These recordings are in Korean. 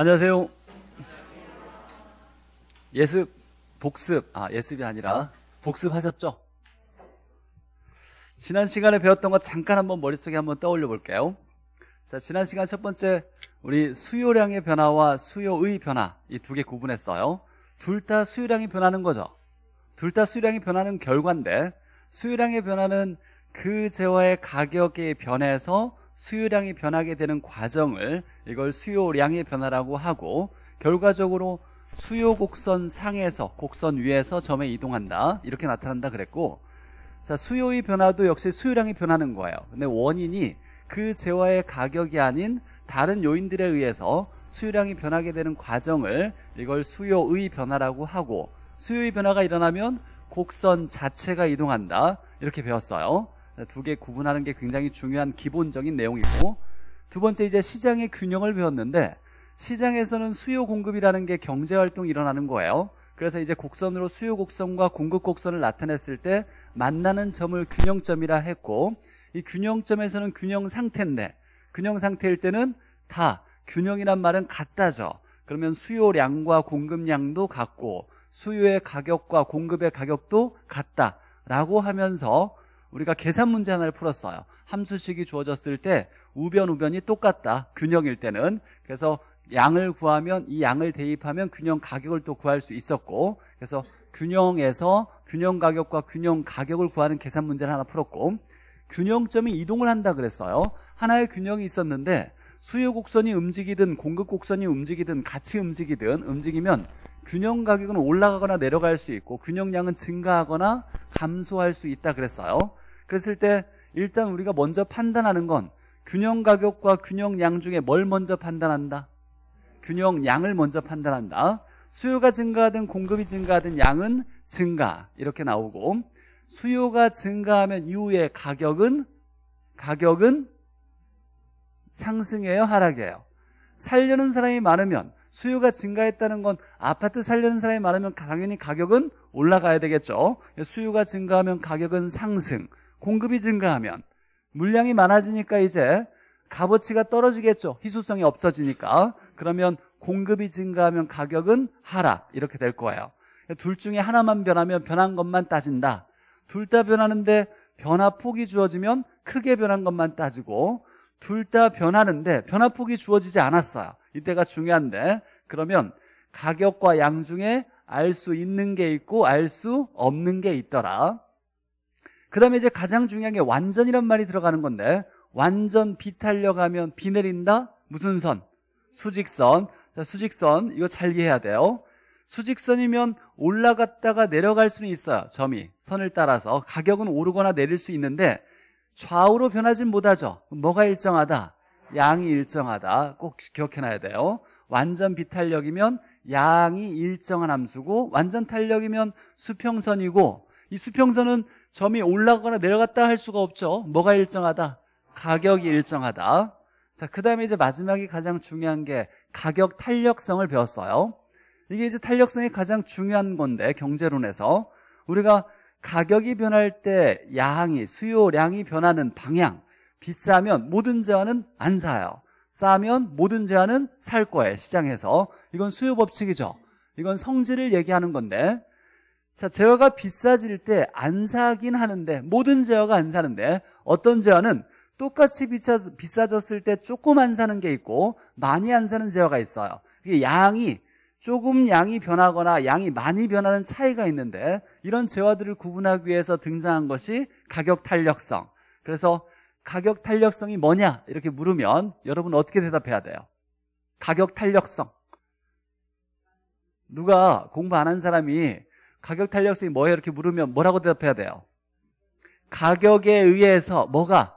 안녕하세요. 예습, 복습, 아, 예습이 아니라 아. 복습하셨죠? 지난 시간에 배웠던 것 잠깐 한번 머릿속에 한번 떠올려 볼게요. 자, 지난 시간 첫 번째, 우리 수요량의 변화와 수요의 변화, 이 두 개 구분했어요. 둘 다 수요량이 변하는 거죠. 둘 다 수요량이 변하는 결과인데, 수요량의 변화는 그 재화의 가격이 변해서 수요량이 변하게 되는 과정을 이걸 수요량의 변화라고 하고 결과적으로 수요 곡선 상에서 곡선 위에서 점에 이동한다 이렇게 나타난다 그랬고 자 수요의 변화도 역시 수요량이 변하는 거예요 근데 원인이 그 재화의 가격이 아닌 다른 요인들에 의해서 수요량이 변하게 되는 과정을 이걸 수요의 변화라고 하고 수요의 변화가 일어나면 곡선 자체가 이동한다 이렇게 배웠어요 두 개 구분하는 게 굉장히 중요한 기본적인 내용이고 두 번째 이제 시장의 균형을 배웠는데 시장에서는 수요 공급이라는 게 경제 활동이 일어나는 거예요. 그래서 이제 곡선으로 수요 곡선과 공급 곡선을 나타냈을 때 만나는 점을 균형점이라 했고 이 균형점에서는 균형 상태인데 균형 상태일 때는 다 균형이란 말은 같다죠. 그러면 수요량과 공급량도 같고 수요의 가격과 공급의 가격도 같다라고 하면서 우리가 계산 문제 하나를 풀었어요. 함수식이 주어졌을 때 우변 우변이 똑같다. 균형일 때는. 그래서 양을 구하면 이 양을 대입하면 균형 가격을 또 구할 수 있었고 그래서 균형에서 균형 가격과 균형 가격을 구하는 계산 문제를 하나 풀었고 균형점이 이동을 한다 그랬어요. 하나의 균형이 있었는데 수요 곡선이 움직이든 공급 곡선이 움직이든 같이 움직이든 움직이면 균형 가격은 올라가거나 내려갈 수 있고 균형량은 증가하거나 감소할 수 있다 그랬어요. 그랬을 때 일단 우리가 먼저 판단하는 건 균형 가격과 균형 양 중에 뭘 먼저 판단한다? 균형 양을 먼저 판단한다. 수요가 증가하든 공급이 증가하든 양은 증가 이렇게 나오고 수요가 증가하면 이후에 가격은 가격은 상승해요 하락해요 살려는 사람이 많으면 수요가 증가했다는 건 아파트 살려는 사람이 많으면 당연히 가격은 올라가야 되겠죠 수요가 증가하면 가격은 상승 공급이 증가하면 물량이 많아지니까 이제 값어치가 떨어지겠죠. 희소성이 없어지니까. 그러면 공급이 증가하면 가격은 하락 이렇게 될 거예요. 둘 중에 하나만 변하면 변한 것만 따진다. 둘 다 변하는데 변화폭이 주어지면 크게 변한 것만 따지고 둘 다 변하는데 변화폭이 주어지지 않았어요. 이때가 중요한데 그러면 가격과 양 중에 알 수 있는 게 있고 알 수 없는 게 있더라. 그 다음에 이제 가장 중요한 게 완전이란 말이 들어가는 건데 완전 비 탈려가면 비 내린다? 무슨 선? 수직선 자, 수직선 이거 잘 이해해야 돼요 수직선이면 올라갔다가 내려갈 수는 있어요 점이 선을 따라서 가격은 오르거나 내릴 수 있는데 좌우로 변하진 못하죠 뭐가 일정하다? 양이 일정하다 꼭 기억해놔야 돼요 완전 비탄력이면 양이 일정한 함수고 완전 탄력이면 수평선이고 이 수평선은 점이 올라가거나 내려갔다 할 수가 없죠. 뭐가 일정하다? 가격이 일정하다. 자, 그 다음에 이제 마지막에 가장 중요한 게 가격 탄력성을 배웠어요. 이게 이제 탄력성이 가장 중요한 건데, 경제론에서. 우리가 가격이 변할 때 양이, 수요량이 변하는 방향. 비싸면 모든 재화는 안 사요. 싸면 모든 재화는 살 거예요. 시장에서. 이건 수요 법칙이죠. 이건 성질을 얘기하는 건데 자, 제어가 비싸질 때 안 사긴 하는데 모든 제어가 안 사는데 어떤 제어는 똑같이 비싸, 비싸졌을 때 조금 안 사는 게 있고 많이 안 사는 제어가 있어요. 이게 양이 조금 양이 변하거나 양이 많이 변하는 차이가 있는데 이런 재화들을 구분하기 위해서 등장한 것이 가격 탄력성. 그래서 가격 탄력성이 뭐냐 이렇게 물으면 여러분 어떻게 대답해야 돼요? 가격 탄력성. 누가 공부 안 한 사람이 가격 탄력성이 뭐예요? 이렇게 물으면 뭐라고 대답해야 돼요? 가격에 의해서 뭐가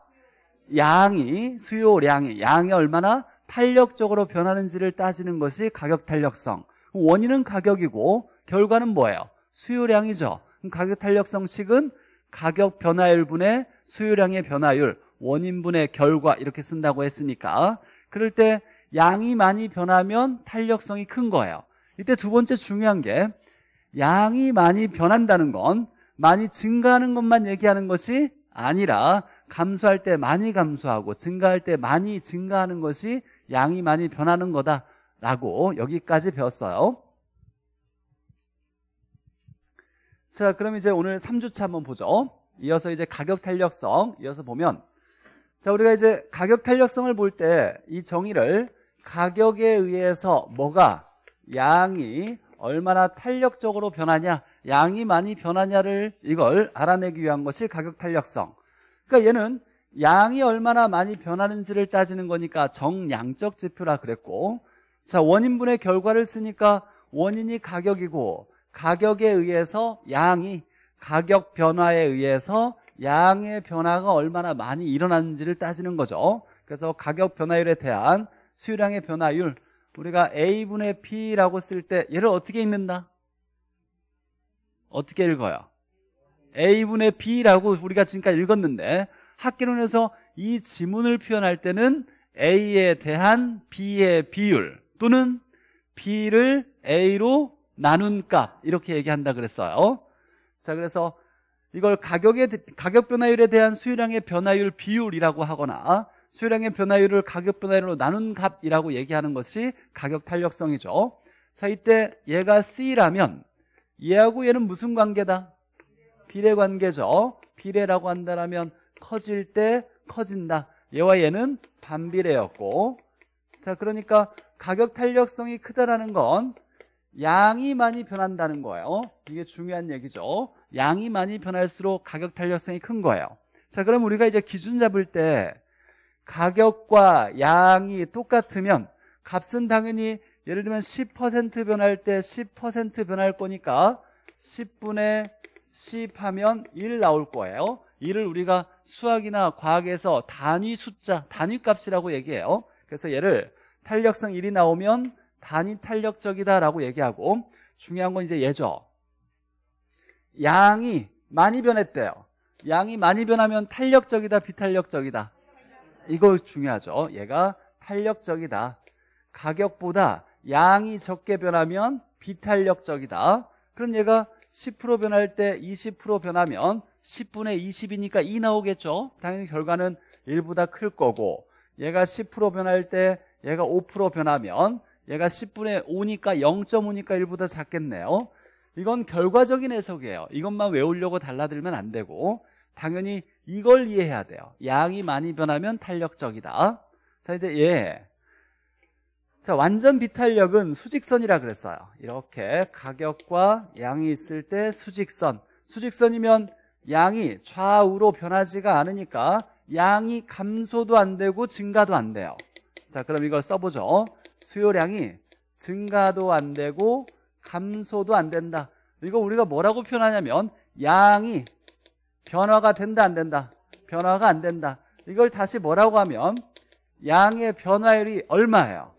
양이 수요량이 양이 얼마나 탄력적으로 변하는지를 따지는 것이 가격 탄력성. 원인은 가격이고 결과는 뭐예요? 수요량이죠. 가격 탄력성식은 가격 변화율분의 수요량의 변화율, 원인분의 결과 이렇게 쓴다고 했으니까 그럴 때 양이 많이 변하면 탄력성이 큰 거예요. 이때 두 번째 중요한 게 양이 많이 변한다는 건 많이 증가하는 것만 얘기하는 것이 아니라 감소할 때 많이 감소하고 증가할 때 많이 증가하는 것이 양이 많이 변하는 거다라고 여기까지 배웠어요. 자, 그럼 이제 오늘 3주차 한번 보죠. 이어서 이제 가격 탄력성 이어서 보면 자, 우리가 이제 가격 탄력성을 볼 때 이 정의를 가격에 의해서 뭐가 양이 얼마나 탄력적으로 변하냐 양이 많이 변하냐를 이걸 알아내기 위한 것이 가격 탄력성 그러니까 얘는 양이 얼마나 많이 변하는지를 따지는 거니까 정량적 지표라 그랬고 자 원인분의 결과를 쓰니까 원인이 가격이고 가격에 의해서 양이 가격 변화에 의해서 양의 변화가 얼마나 많이 일어나는지를 따지는 거죠 그래서 가격 변화율에 대한 수요량의 변화율 우리가 A분의 B라고 쓸 때 얘를 어떻게 읽는다? 어떻게 읽어요? A분의 B라고 우리가 지금까지 읽었는데 학계론에서 이 지문을 표현할 때는 A에 대한 B의 비율 또는 B를 A로 나눈 값 이렇게 얘기한다 그랬어요 자 그래서 이걸 가격의 가격 변화율에 대한 수요량의 변화율 비율이라고 하거나 수량의 변화율을 가격 변화율로 나눈 값이라고 얘기하는 것이 가격 탄력성이죠. 자, 이때 얘가 C라면 얘하고 얘는 무슨 관계다? 비례 관계죠. 비례라고 한다면 커질 때 커진다. 얘와 얘는 반비례였고 자, 그러니까 가격 탄력성이 크다라는 건 양이 많이 변한다는 거예요. 이게 중요한 얘기죠. 양이 많이 변할수록 가격 탄력성이 큰 거예요. 자, 그럼 우리가 이제 기준 잡을 때 가격과 양이 똑같으면 값은 당연히 예를 들면 10% 변할 때 10% 변할 거니까 10분의 10 하면 1 나올 거예요. 이를 우리가 수학이나 과학에서 단위 숫자, 단위 값이라고 얘기해요. 그래서 얘를 탄력성 1이 나오면 단위 탄력적이다라고 얘기하고 중요한 건 이제 얘죠. 양이 많이 변했대요. 양이 많이 변하면 탄력적이다, 비탄력적이다. 이거 중요하죠. 얘가 탄력적이다. 가격보다 양이 적게 변하면 비탄력적이다. 그럼 얘가 10% 변할 때 20% 변하면 10분의 20이니까 2 나오겠죠. 당연히 결과는 1보다 클 거고 얘가 10% 변할 때 얘가 5% 변하면 얘가 10분의 5니까 0.5니까 1보다 작겠네요. 이건 결과적인 해석이에요. 이것만 외우려고 달라들면 안 되고 당연히 이걸 이해해야 돼요. 양이 많이 변하면 탄력적이다. 자, 이제 예. 자, 완전 비탄력은 수직선이라 그랬어요. 이렇게 가격과 양이 있을 때 수직선. 수직선이면 양이 좌우로 변하지가 않으니까 양이 감소도 안 되고 증가도 안 돼요. 자, 그럼 이걸 써보죠. 수요량이 증가도 안 되고 감소도 안 된다. 이거 우리가 뭐라고 표현하냐면 양이 변화가 된다 안 된다 변화가 안 된다 이걸 다시 뭐라고 하면 양의 변화율이 얼마예요?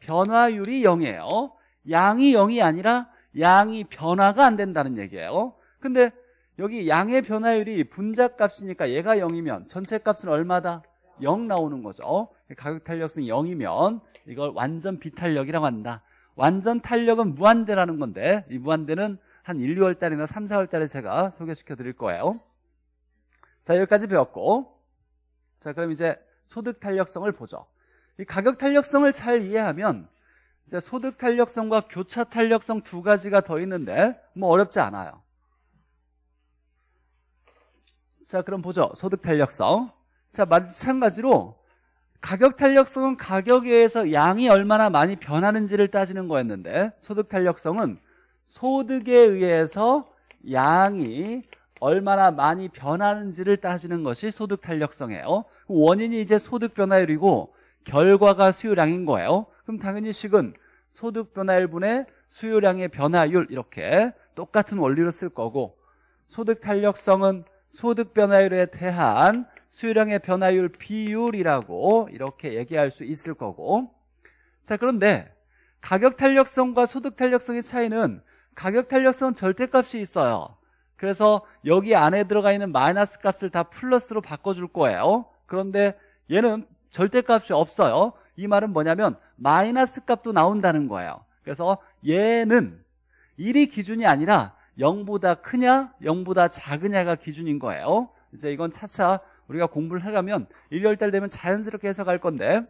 변화율이 0이에요 양이 0이 아니라 양이 변화가 안 된다는 얘기예요 근데 여기 양의 변화율이 분자값이니까 얘가 0이면 전체 값은 얼마다? 0 나오는 거죠 가격 탄력성 0이면 이걸 완전 비탄력이라고 한다 완전 탄력은 무한대라는 건데 이 무한대는 한 1, 2월 달이나 3, 4월 달에 제가 소개시켜 드릴 거예요. 자, 여기까지 배웠고. 자, 그럼 이제 소득 탄력성을 보죠. 이 가격 탄력성을 잘 이해하면 이제 소득 탄력성과 교차 탄력성 두 가지가 더 있는데 뭐 어렵지 않아요. 자, 그럼 보죠. 소득 탄력성. 자, 마찬가지로 가격 탄력성은 가격에 의해서 양이 얼마나 많이 변하는지를 따지는 거였는데 소득 탄력성은 소득에 의해서 양이 얼마나 많이 변하는지를 따지는 것이 소득 탄력성이에요. 그 원인이 이제 소득 변화율이고 결과가 수요량인 거예요. 그럼 당연히 식은 소득 변화율분의 수요량의 변화율 이렇게 똑같은 원리로 쓸 거고 소득 탄력성은 소득 변화율에 대한 수요량의 변화율 비율이라고 이렇게 얘기할 수 있을 거고 자 그런데 가격 탄력성과 소득 탄력성의 차이는 가격 탄력성은 절대값이 있어요 그래서 여기 안에 들어가 있는 마이너스 값을 다 플러스로 바꿔줄 거예요 그런데 얘는 절대값이 없어요 이 말은 뭐냐면 마이너스 값도 나온다는 거예요 그래서 얘는 1이 기준이 아니라 0보다 크냐 0보다 작으냐가 기준인 거예요 이제 이건 차차 우리가 공부를 해가면 1월달 되면 자연스럽게 해석할 건데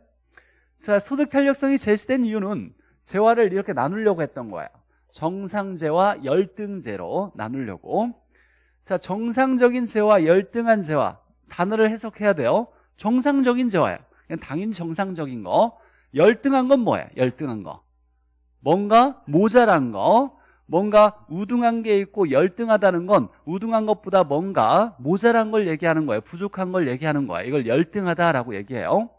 자 소득 탄력성이 제시된 이유는 재화를 이렇게 나누려고 했던 거예요 정상제와 열등제로 나누려고 자 정상적인 제와 열등한 제와 단어를 해석해야 돼요 정상적인 제와요 당연히 정상적인 거 열등한 건 뭐예요 열등한 거 뭔가 모자란 거 뭔가 우등한 게 있고 열등하다는 건 우등한 것보다 뭔가 모자란 걸 얘기하는 거예요 부족한 걸 얘기하는 거예요 이걸 열등하다라고 얘기해요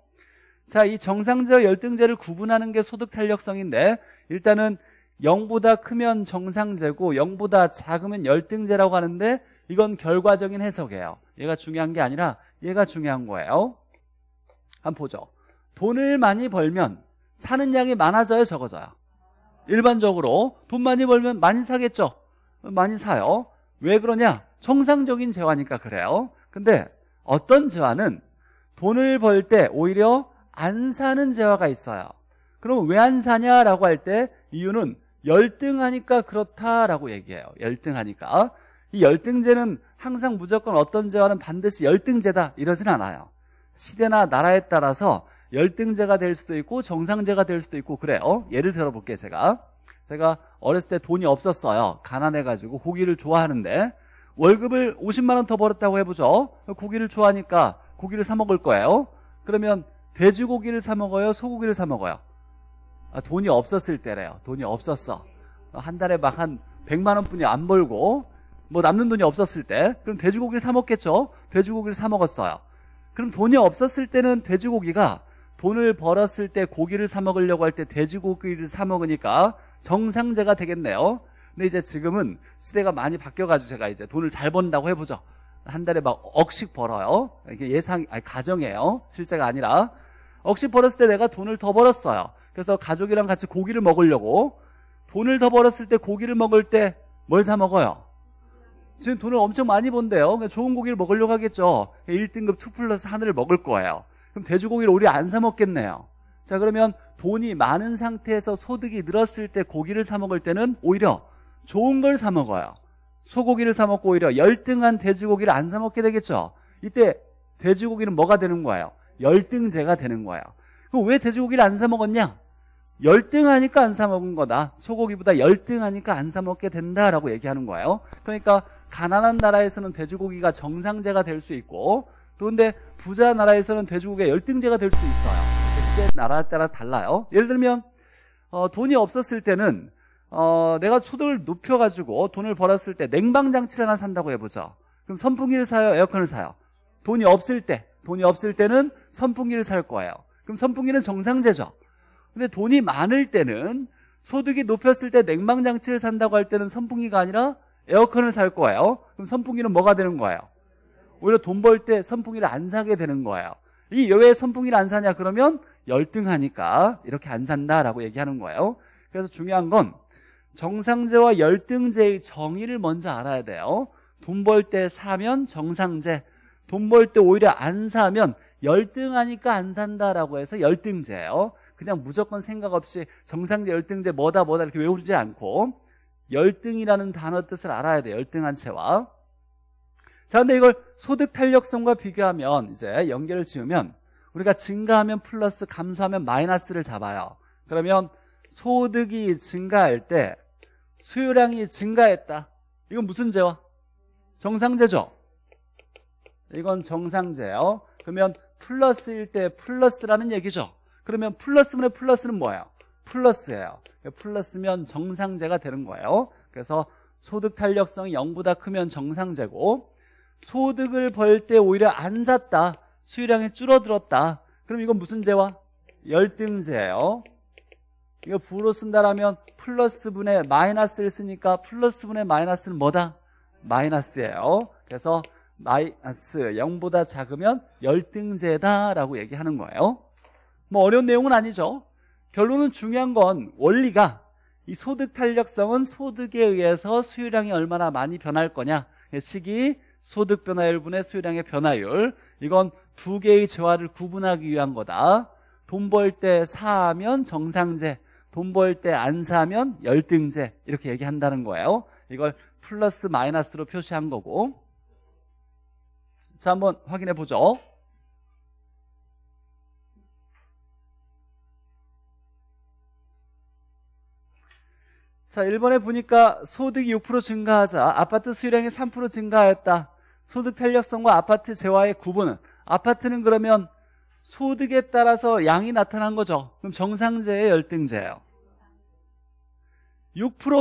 자, 이 정상제와 열등제를 구분하는 게 소득 탄력성인데 일단은 0보다 크면 정상제고 0보다 작으면 열등제라고 하는데 이건 결과적인 해석이에요 얘가 중요한 게 아니라 얘가 중요한 거예요 한번 보죠 돈을 많이 벌면 사는 양이 많아져요 적어져요 일반적으로 돈 많이 벌면 많이 사겠죠 많이 사요 왜 그러냐 정상적인 재화니까 그래요 근데 어떤 재화는 돈을 벌 때 오히려 안 사는 재화가 있어요 그럼 왜 안 사냐라고 할 때 이유는 열등하니까 그렇다라고 얘기해요. 열등하니까. 이 열등제는 항상 무조건 어떤 제와는 반드시 열등제다 이러진 않아요. 시대나 나라에 따라서 열등제가 될 수도 있고 정상제가 될 수도 있고 그래요. 예를 들어볼게요, 제가. 제가 어렸을 때 돈이 없었어요. 가난해가지고 고기를 좋아하는데 월급을 50만 원 더 벌었다고 해보죠. 고기를 좋아하니까 고기를 사 먹을 거예요. 그러면 돼지고기를 사 먹어요? 소고기를 사 먹어요? 아, 돈이 없었을 때래요. 돈이 없었어. 한 달에 막 한 100만 원뿐이 안 벌고 뭐 남는 돈이 없었을 때 그럼 돼지고기를 사 먹겠죠. 돼지고기를 사 먹었어요. 그럼 돈이 없었을 때는 돼지고기가 돈을 벌었을 때 고기를 사 먹으려고 할 때 돼지고기를 사 먹으니까 정상제가 되겠네요. 근데 이제 지금은 시대가 많이 바뀌어가지고 제가 이제 돈을 잘 번다고 해보죠. 한 달에 막 억씩 벌어요. 이게 예상, 아니, 가정이에요. 실제가 아니라. 억씩 벌었을 때 내가 돈을 더 벌었어요. 그래서 가족이랑 같이 고기를 먹으려고 돈을 더 벌었을 때 고기를 먹을 때 뭘 사 먹어요? 지금 돈을 엄청 많이 번대요. 그러니까 좋은 고기를 먹으려고 하겠죠. 1등급 그러니까 2 플러스 하늘을 먹을 거예요. 그럼 돼지고기를 우리 안 사 먹겠네요. 자, 그러면 돈이 많은 상태에서 소득이 늘었을 때 고기를 사 먹을 때는 오히려 좋은 걸 사 먹어요. 소고기를 사 먹고 오히려 열등한 돼지고기를 안 사 먹게 되겠죠. 이때 돼지고기는 뭐가 되는 거예요? 열등제가 되는 거예요. 그럼 왜 돼지고기를 안 사 먹었냐? 열등하니까 안 사 먹은 거다. 소고기보다 열등하니까 안 사 먹게 된다라고 얘기하는 거예요. 그러니까 가난한 나라에서는 돼지고기가 정상제가 될 수 있고 그런데 부자 나라에서는 돼지고기가 열등제가 될 수 있어요. 그 시대 나라에 따라 달라요. 예를 들면 어, 돈이 없었을 때는 어, 내가 소득을 높여가지고 돈을 벌었을 때 냉방장치를 하나 산다고 해보죠. 그럼 선풍기를 사요? 에어컨을 사요? 돈이 없을 때, 돈이 없을 때는 선풍기를 살 거예요. 그럼 선풍기는 정상제죠. 근데 돈이 많을 때는 소득이 높였을 때 냉방장치를 산다고 할 때는 선풍기가 아니라 에어컨을 살 거예요. 그럼 선풍기는 뭐가 되는 거예요? 오히려 돈 벌 때 선풍기를 안 사게 되는 거예요. 이 여왜 선풍기를 안 사냐 그러면 열등하니까 이렇게 안 산다라고 얘기하는 거예요. 그래서 중요한 건 정상제와 열등제의 정의를 먼저 알아야 돼요. 돈 벌 때 사면 정상제, 돈 벌 때 오히려 안 사면 열등하니까 안 산다라고 해서 열등제예요. 그냥 무조건 생각 없이 정상제 열등제 뭐다 뭐다 이렇게 외우지 않고 열등이라는 단어 뜻을 알아야 돼요. 열등한 채와 자, 근데 이걸 소득 탄력성과 비교하면 이제 연결을 지으면 우리가 증가하면 플러스, 감소하면 마이너스를 잡아요. 그러면 소득이 증가할 때 수요량이 증가했다. 이건 무슨 제와? 정상제죠. 이건 정상제요. 그러면 플러스일 때 플러스라는 얘기죠 그러면 플러스분의 플러스는 뭐예요? 플러스예요 플러스면 정상제가 되는 거예요 그래서 소득 탄력성이 0보다 크면 정상제고 소득을 벌 때 오히려 안 샀다 수요량이 줄어들었다 그럼 이건 무슨 제와? 열등제예요 이거 부로 쓴다라면 플러스분의 마이너스를 쓰니까 플러스분의 마이너스는 뭐다? 마이너스예요 그래서 마이너스 0보다 작으면 열등제다라고 얘기하는 거예요. 뭐 어려운 내용은 아니죠. 결론은 중요한 건 원리가 이 소득 탄력성은 소득에 의해서 수요량이 얼마나 많이 변할 거냐 식이 소득 변화율 분의 수요량의 변화율 이건 두 개의 재화를 구분하기 위한 거다 돈 벌 때 사면 정상제 돈 벌 때 안 사면 열등제 이렇게 얘기한다는 거예요 이걸 플러스 마이너스로 표시한 거고 자, 한번 확인해 보죠. 자, 1번에 보니까 소득이 6% 증가하자 아파트 수요량이 3% 증가하였다. 소득 탄력성과 아파트 재화의 구분은 아파트는 그러면 소득에 따라서 양이 나타난 거죠. 그럼 정상재의열등재예요6%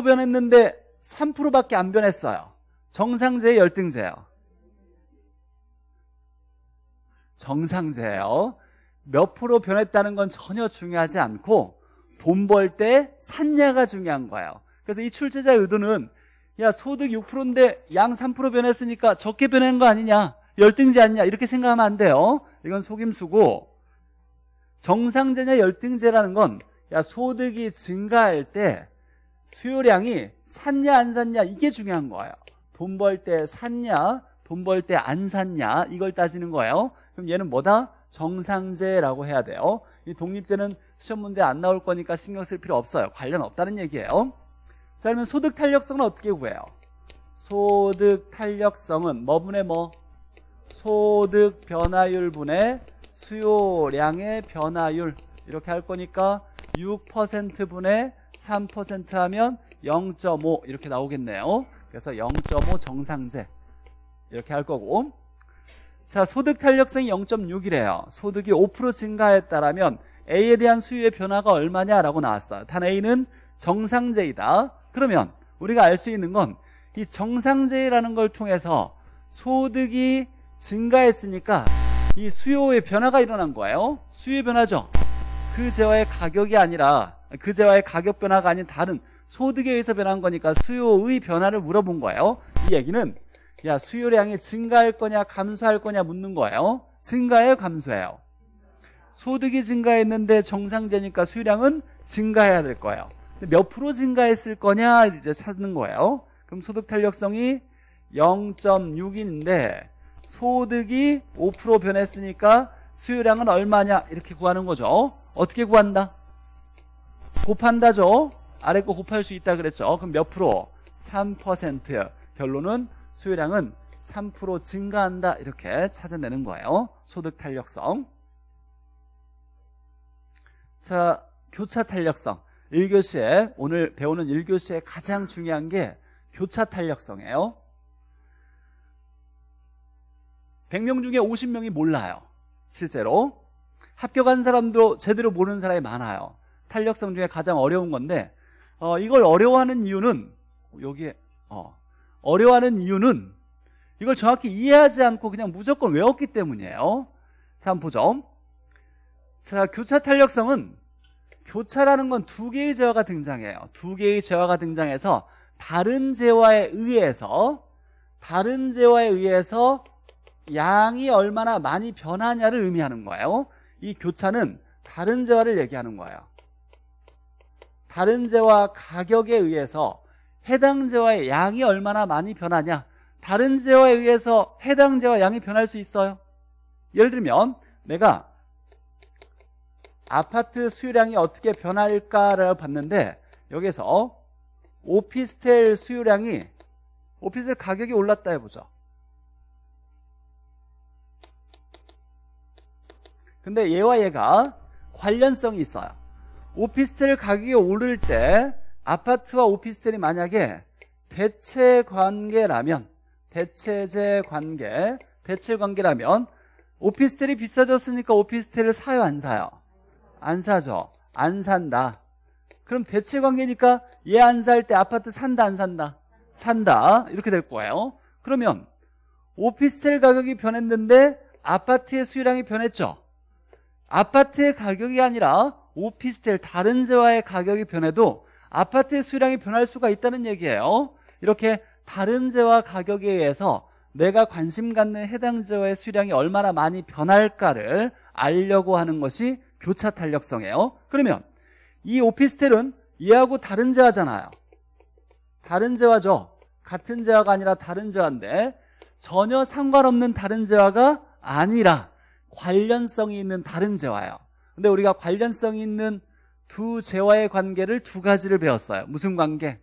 변했는데 3%밖에 안 변했어요. 정상재의열등재예요 정상제예요. 몇 프로 변했다는 건 전혀 중요하지 않고 돈 벌 때 샀냐가 중요한 거예요. 그래서 이 출제자의 의도는 야 소득 6%인데 양 3% 변했으니까 적게 변한 거 아니냐 열등제 아니냐 이렇게 생각하면 안 돼요. 이건 속임수고 정상제냐 열등제라는 건 야 소득이 증가할 때 수요량이 샀냐 안 샀냐 이게 중요한 거예요. 돈 벌 때 샀냐 돈 벌 때 안 샀냐 이걸 따지는 거예요. 그럼 얘는 뭐다? 정상제라고 해야 돼요. 이 독립제는 시험 문제 안 나올 거니까 신경 쓸 필요 없어요. 관련 없다는 얘기예요. 자, 그러면 소득 탄력성은 어떻게 구해요? 소득 탄력성은 뭐 분의 뭐? 소득 변화율 분의 수요량의 변화율 이렇게 할 거니까 6% 분의 3% 하면 0.5 이렇게 나오겠네요. 그래서 0.5 정상제 이렇게 할 거고 자, 소득 탄력성이 0.6이래요. 소득이 5% 증가했다라면 A에 대한 수요의 변화가 얼마냐라고 나왔어요. 단 A는 정상제이다. 그러면 우리가 알 수 있는 건 이 정상제라는 걸 통해서 소득이 증가했으니까 이 수요의 변화가 일어난 거예요. 수요의 변화죠. 그 재화의 가격이 아니라 그 재화의 가격 변화가 아닌 다른 소득에 의해서 변한 거니까 수요의 변화를 물어본 거예요. 이 얘기는 야 수요량이 증가할 거냐 감소할 거냐 묻는 거예요 증가해요 감소해요 소득이 증가했는데 정상제니까 수요량은 증가해야 될 거예요 몇 프로 증가했을 거냐 이제 찾는 거예요 그럼 소득 탄력성이 0.6인데 소득이 5% 변했으니까 수요량은 얼마냐 이렇게 구하는 거죠 어떻게 구한다? 곱한다죠 아래 거 곱할 수 있다 그랬죠 그럼 몇 프로? 3% 결론은 수요량은 3% 증가한다 이렇게 찾아내는 거예요 소득 탄력성 자 교차 탄력성 1교시에 오늘 배우는 1교시에 가장 중요한 게 교차 탄력성이에요 100명 중에 50명이 몰라요 실제로 합격한 사람도 제대로 모르는 사람이 많아요 탄력성 중에 가장 어려운 건데 어, 이걸 어려워하는 이유는 여기에 어, 어려워하는 이유는 이걸 정확히 이해하지 않고 그냥 무조건 외웠기 때문이에요. 3보점. 자, 교차 탄력성은 교차라는 건 두 개의 재화가 등장해요. 두 개의 재화가 등장해서 다른 재화에 의해서 다른 재화에 의해서 양이 얼마나 많이 변하냐를 의미하는 거예요. 이 교차는 다른 재화를 얘기하는 거예요. 다른 재화 가격에 의해서 해당제와의 양이 얼마나 많이 변하냐 다른 제와에 의해서 해당제와 양이 변할 수 있어요 예를 들면 내가 아파트 수요량이 어떻게 변할까를 봤는데 여기서 오피스텔 수요량이 오피스텔 가격이 올랐다 해보죠 근데 얘와 얘가 관련성이 있어요 오피스텔 가격이 오를 때 아파트와 오피스텔이 만약에 대체 관계라면 대체제 관계 대체 관계라면 오피스텔이 비싸졌으니까 오피스텔을 사요 안 사요? 안 사죠 안 산다 그럼 대체 관계니까 얘 안 살 때 아파트 산다 안 산다? 산다 이렇게 될 거예요 그러면 오피스텔 가격이 변했는데 아파트의 수요량이 변했죠 아파트의 가격이 아니라 오피스텔 다른 재화의 가격이 변해도 아파트의 수량이 변할 수가 있다는 얘기예요. 이렇게 다른 재화 가격에 의해서 내가 관심 갖는 해당 재화의 수량이 얼마나 많이 변할까를 알려고 하는 것이 교차 탄력성이에요. 그러면 이 오피스텔은 얘하고 다른 재화잖아요. 다른 재화죠. 같은 재화가 아니라 다른 재화인데 전혀 상관없는 다른 재화가 아니라 관련성이 있는 다른 재화예요. 근데 우리가 관련성이 있는 두 재화의 관계를 두 가지를 배웠어요. 무슨 관계?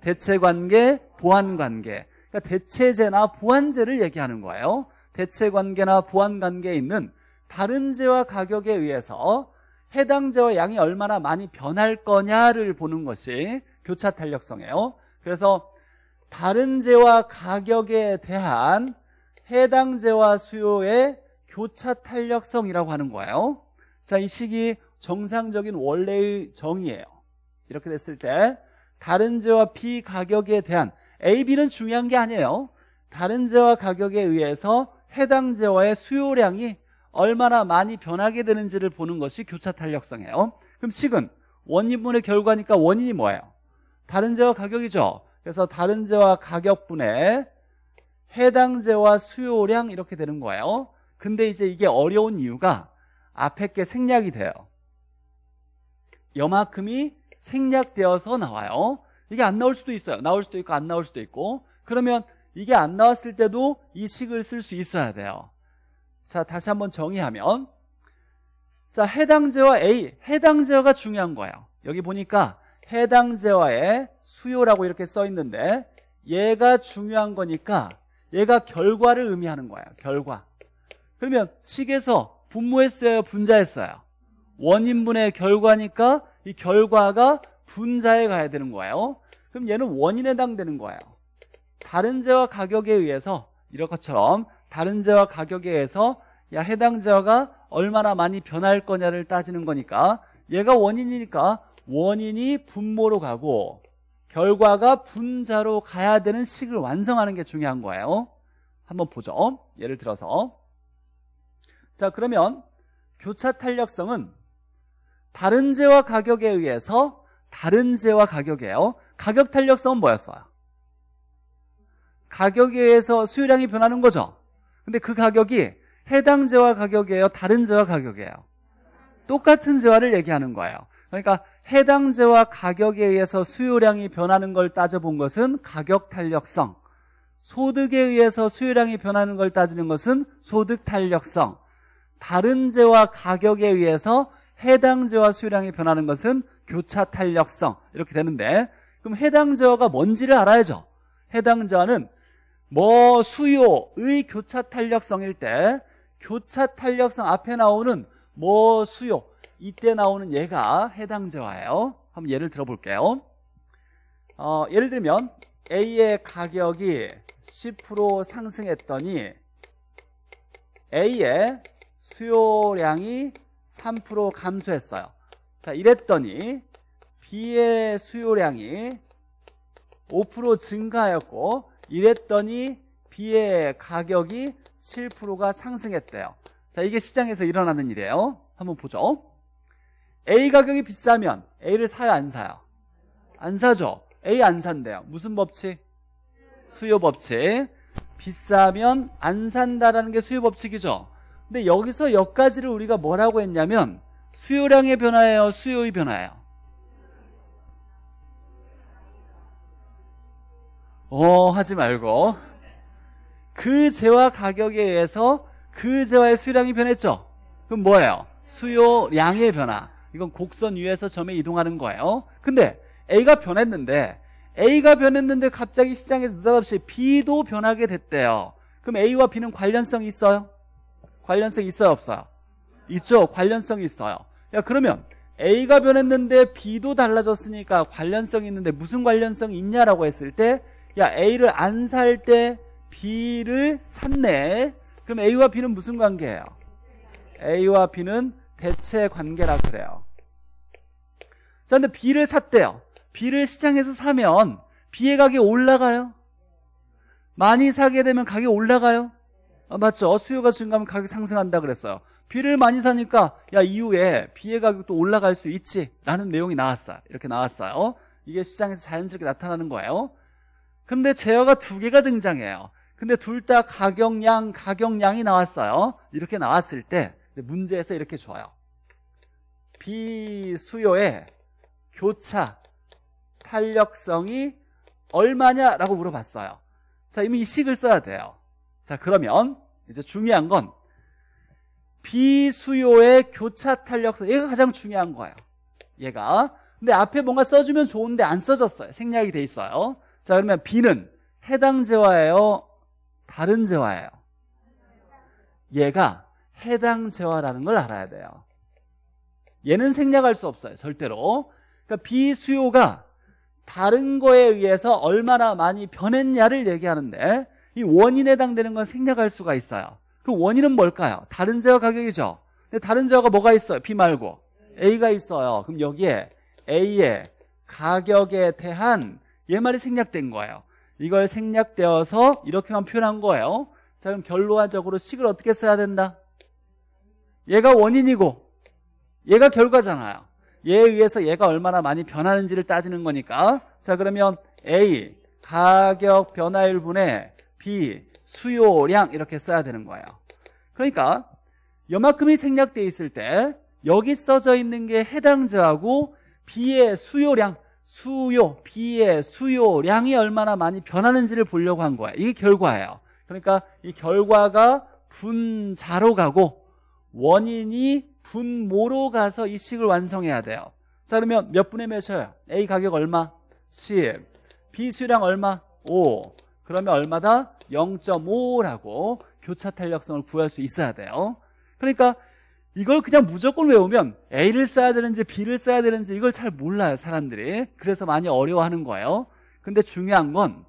대체 관계, 보완 관계. 그러니까 대체제나 보완제를 얘기하는 거예요. 대체 관계나 보완 관계에 있는 다른 재화 가격에 의해서 해당 재화 양이 얼마나 많이 변할 거냐를 보는 것이 교차 탄력성이에요. 그래서 다른 재화 가격에 대한 해당 재화 수요의 교차 탄력성이라고 하는 거예요. 자, 이 식이 정상적인 원래의 정의예요 이렇게 됐을 때 다른 재와 B 가격에 대한 A, B는 중요한 게 아니에요 다른 재와 가격에 의해서 해당 재와의 수요량이 얼마나 많이 변하게 되는지를 보는 것이 교차 탄력성이에요 그럼 식은 원인분의 결과니까 원인이 뭐예요? 다른 재와 가격이죠 그래서 다른 재와 가격분의 해당 재와 수요량 이렇게 되는 거예요 근데 이제 이게 어려운 이유가 앞에 게 생략이 돼요 여만큼이 생략되어서 나와요 이게 안 나올 수도 있어요 나올 수도 있고 안 나올 수도 있고 그러면 이게 안 나왔을 때도 이 식을 쓸 수 있어야 돼요 자 다시 한번 정의하면 자 해당제와 A 해당제와가 중요한 거예요 여기 보니까 해당제와의 수요라고 이렇게 써 있는데 얘가 중요한 거니까 얘가 결과를 의미하는 거예요 결과 그러면 식에서 분모했어요 분자했어요 원인분의 결과니까 이 결과가 분자에 가야 되는 거예요 그럼 얘는 원인에 해당되는 거예요 다른 재와 가격에 의해서 이런 것처럼 다른 재와 가격에 의해서 야 해당 재화가 얼마나 많이 변할 거냐를 따지는 거니까 얘가 원인이니까 원인이 분모로 가고 결과가 분자로 가야 되는 식을 완성하는 게 중요한 거예요 한번 보죠 예를 들어서 자 그러면 교차 탄력성은 다른 재와 가격에 의해서 다른 재와 가격이에요. 가격 탄력성은 뭐였어요? 가격에 의해서 수요량이 변하는 거죠. 근데 그 가격이 해당 재화 가격이에요? 다른 재화 가격이에요? 똑같은 재화를 얘기하는 거예요. 그러니까 해당 재화 가격에 의해서 수요량이 변하는 걸 따져본 것은 가격 탄력성. 소득에 의해서 수요량이 변하는 걸 따지는 것은 소득 탄력성. 다른 재화 가격에 의해서 해당제와 수요량이 변하는 것은 교차 탄력성 이렇게 되는데 그럼 해당제와가 뭔지를 알아야죠 해당제와는뭐 수요의 교차 탄력성일 때 교차 탄력성 앞에 나오는 뭐 수요 이때 나오는 얘가 해당제와예요 한번 예를 들어볼게요 어, 예를 들면 A의 가격이 10% 상승했더니 A의 수요량이 3% 감소했어요. 자, 이랬더니 B의 수요량이 5% 증가하였고 이랬더니 B의 가격이 7%가 상승했대요. 자, 이게 시장에서 일어나는 일이에요. 한번 보죠. A 가격이 비싸면 A를 사요, 안 사요? 안 사죠. A 안 산대요. 무슨 법칙? 수요 법칙. 비싸면 안 산다라는 게 수요 법칙이죠. 근데 여기서 여기까지를 우리가 뭐라고 했냐면 수요량의 변화예요, 수요의 변화예요. 어 하지 말고 그 재화 가격에 의해서 그 재화의 수요량이 변했죠. 그럼 뭐예요? 수요량의 변화. 이건 곡선 위에서 점에 이동하는 거예요. 근데 A가 변했는데 A가 변했는데 갑자기 시장에서 느닷없이 B도 변하게 됐대요. 그럼 A와 B는 관련성이 있어요? 관련성이 있어요 없어요? 있죠 관련성이 있어요 야 그러니까 그러면 A가 변했는데 B도 달라졌으니까 관련성이 있는데 무슨 관련성이 있냐라고 했을 때야 A를 안 살 때 B를 샀네 그럼 A와 B는 무슨 관계예요? A와 B는 대체 관계라 그래요 자 근데 B를 샀대요 B를 시장에서 사면 B의 가격 올라가요? 많이 사게 되면 가격 올라가요? 아, 맞죠? 수요가 증가하면 가격이 상승한다 그랬어요. 비를 많이 사니까 야 이후에 비의 가격도 올라갈 수 있지 라는 내용이 나왔어요. 이렇게 나왔어요. 어? 이게 시장에서 자연스럽게 나타나는 거예요. 근데 제어가 두 개가 등장해요. 근데 둘 다 가격량, 가격량이 나왔어요. 이렇게 나왔을 때 문제에서 이렇게 줘요. 비수요의 교차 탄력성이 얼마냐라고 물어봤어요. 자, 이미 이 식을 써야 돼요. 자, 그러면 이제 중요한 건 비수요의 교차 탄력성. 얘가 가장 중요한 거예요. 얘가. 근데 앞에 뭔가 써주면 좋은데 안 써졌어요. 생략이 돼 있어요. 자, 그러면 B는 해당 재화예요? 다른 재화예요? 얘가 해당 재화라는 걸 알아야 돼요. 얘는 생략할 수 없어요. 절대로. 그러니까 비수요가 다른 거에 의해서 얼마나 많이 변했냐를 얘기하는데 이 원인에 해당되는 건 생략할 수가 있어요. 그 원인은 뭘까요? 다른 제어 가격이죠. 근데 다른 제어가 뭐가 있어요? B 말고 A가 있어요. 그럼 여기에 A의 가격에 대한 얘말이 생략된 거예요. 이걸 생략되어서 이렇게만 표현한 거예요. 자 그럼 결론적으로 식을 어떻게 써야 된다? 얘가 원인이고 얘가 결과잖아요. 얘에 의해서 얘가 얼마나 많이 변하는지를 따지는 거니까 자 그러면 A 가격 변화율 분의 비수요량 이렇게 써야 되는 거예요. 그러니까 여만큼이 생략돼 있을 때 여기 써져 있는 게 해당 저하고 비의 수요량, 수요, 비의 수요량이 얼마나 많이 변하는지를 보려고 한 거예요. 이게 결과예요. 그러니까 이 결과가 분자로 가고 원인이 분모로 가서 이 식을 완성해야 돼요. 자 그러면 몇 분의 몇이요 A 가격 얼마? 10 B 수량 얼마? 5 그러면 얼마다? 0.5라고 교차 탄력성을 구할 수 있어야 돼요. 그러니까 이걸 그냥 무조건 외우면 A를 써야 되는지 B를 써야 되는지 이걸 잘 몰라요, 사람들이. 그래서 많이 어려워하는 거예요. 근데 중요한 건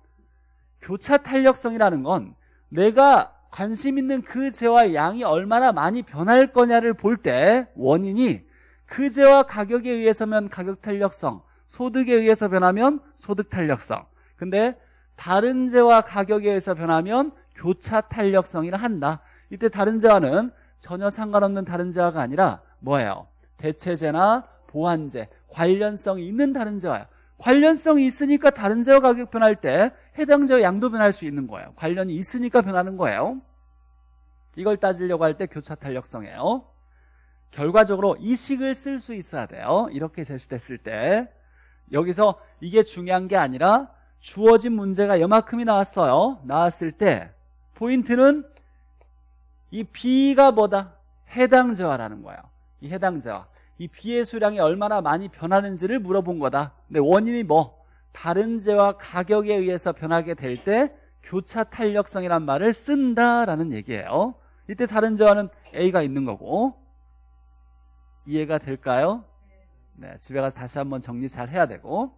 교차 탄력성이라는 건 내가 관심 있는 그재화의 양이 얼마나 많이 변할 거냐를 볼 때 원인이 그재화 가격에 의해서면 가격 탄력성, 소득에 의해서 변하면 소득 탄력성. 근데 다른 재와 가격에 의해서 변하면 교차 탄력성이라 한다. 이때 다른 재와는 전혀 상관없는 다른 재화가 아니라 뭐예요? 대체재나 보완재, 관련성이 있는 다른 재화예요. 관련성이 있으니까 다른 재화 가격 변할 때 해당 재화 양도 변할 수 있는 거예요. 관련이 있으니까 변하는 거예요. 이걸 따지려고 할 때 교차 탄력성이에요. 결과적으로 이 식을 쓸 수 있어야 돼요. 이렇게 제시됐을 때 여기서 이게 중요한 게 아니라 주어진 문제가 이만큼이 나왔어요. 나왔을 때 포인트는 이 B가 뭐다? 해당 저하라는 거예요. 이 해당 저하. 이 B의 수량이 얼마나 많이 변하는지를 물어본 거다. 근데 원인이 뭐? 다른 재와 가격에 의해서 변하게 될 때 교차 탄력성이란 말을 쓴다라는 얘기예요. 이때 다른 재와는 A가 있는 거고 이해가 될까요? 네, 집에 가서 다시 한번 정리 잘 해야 되고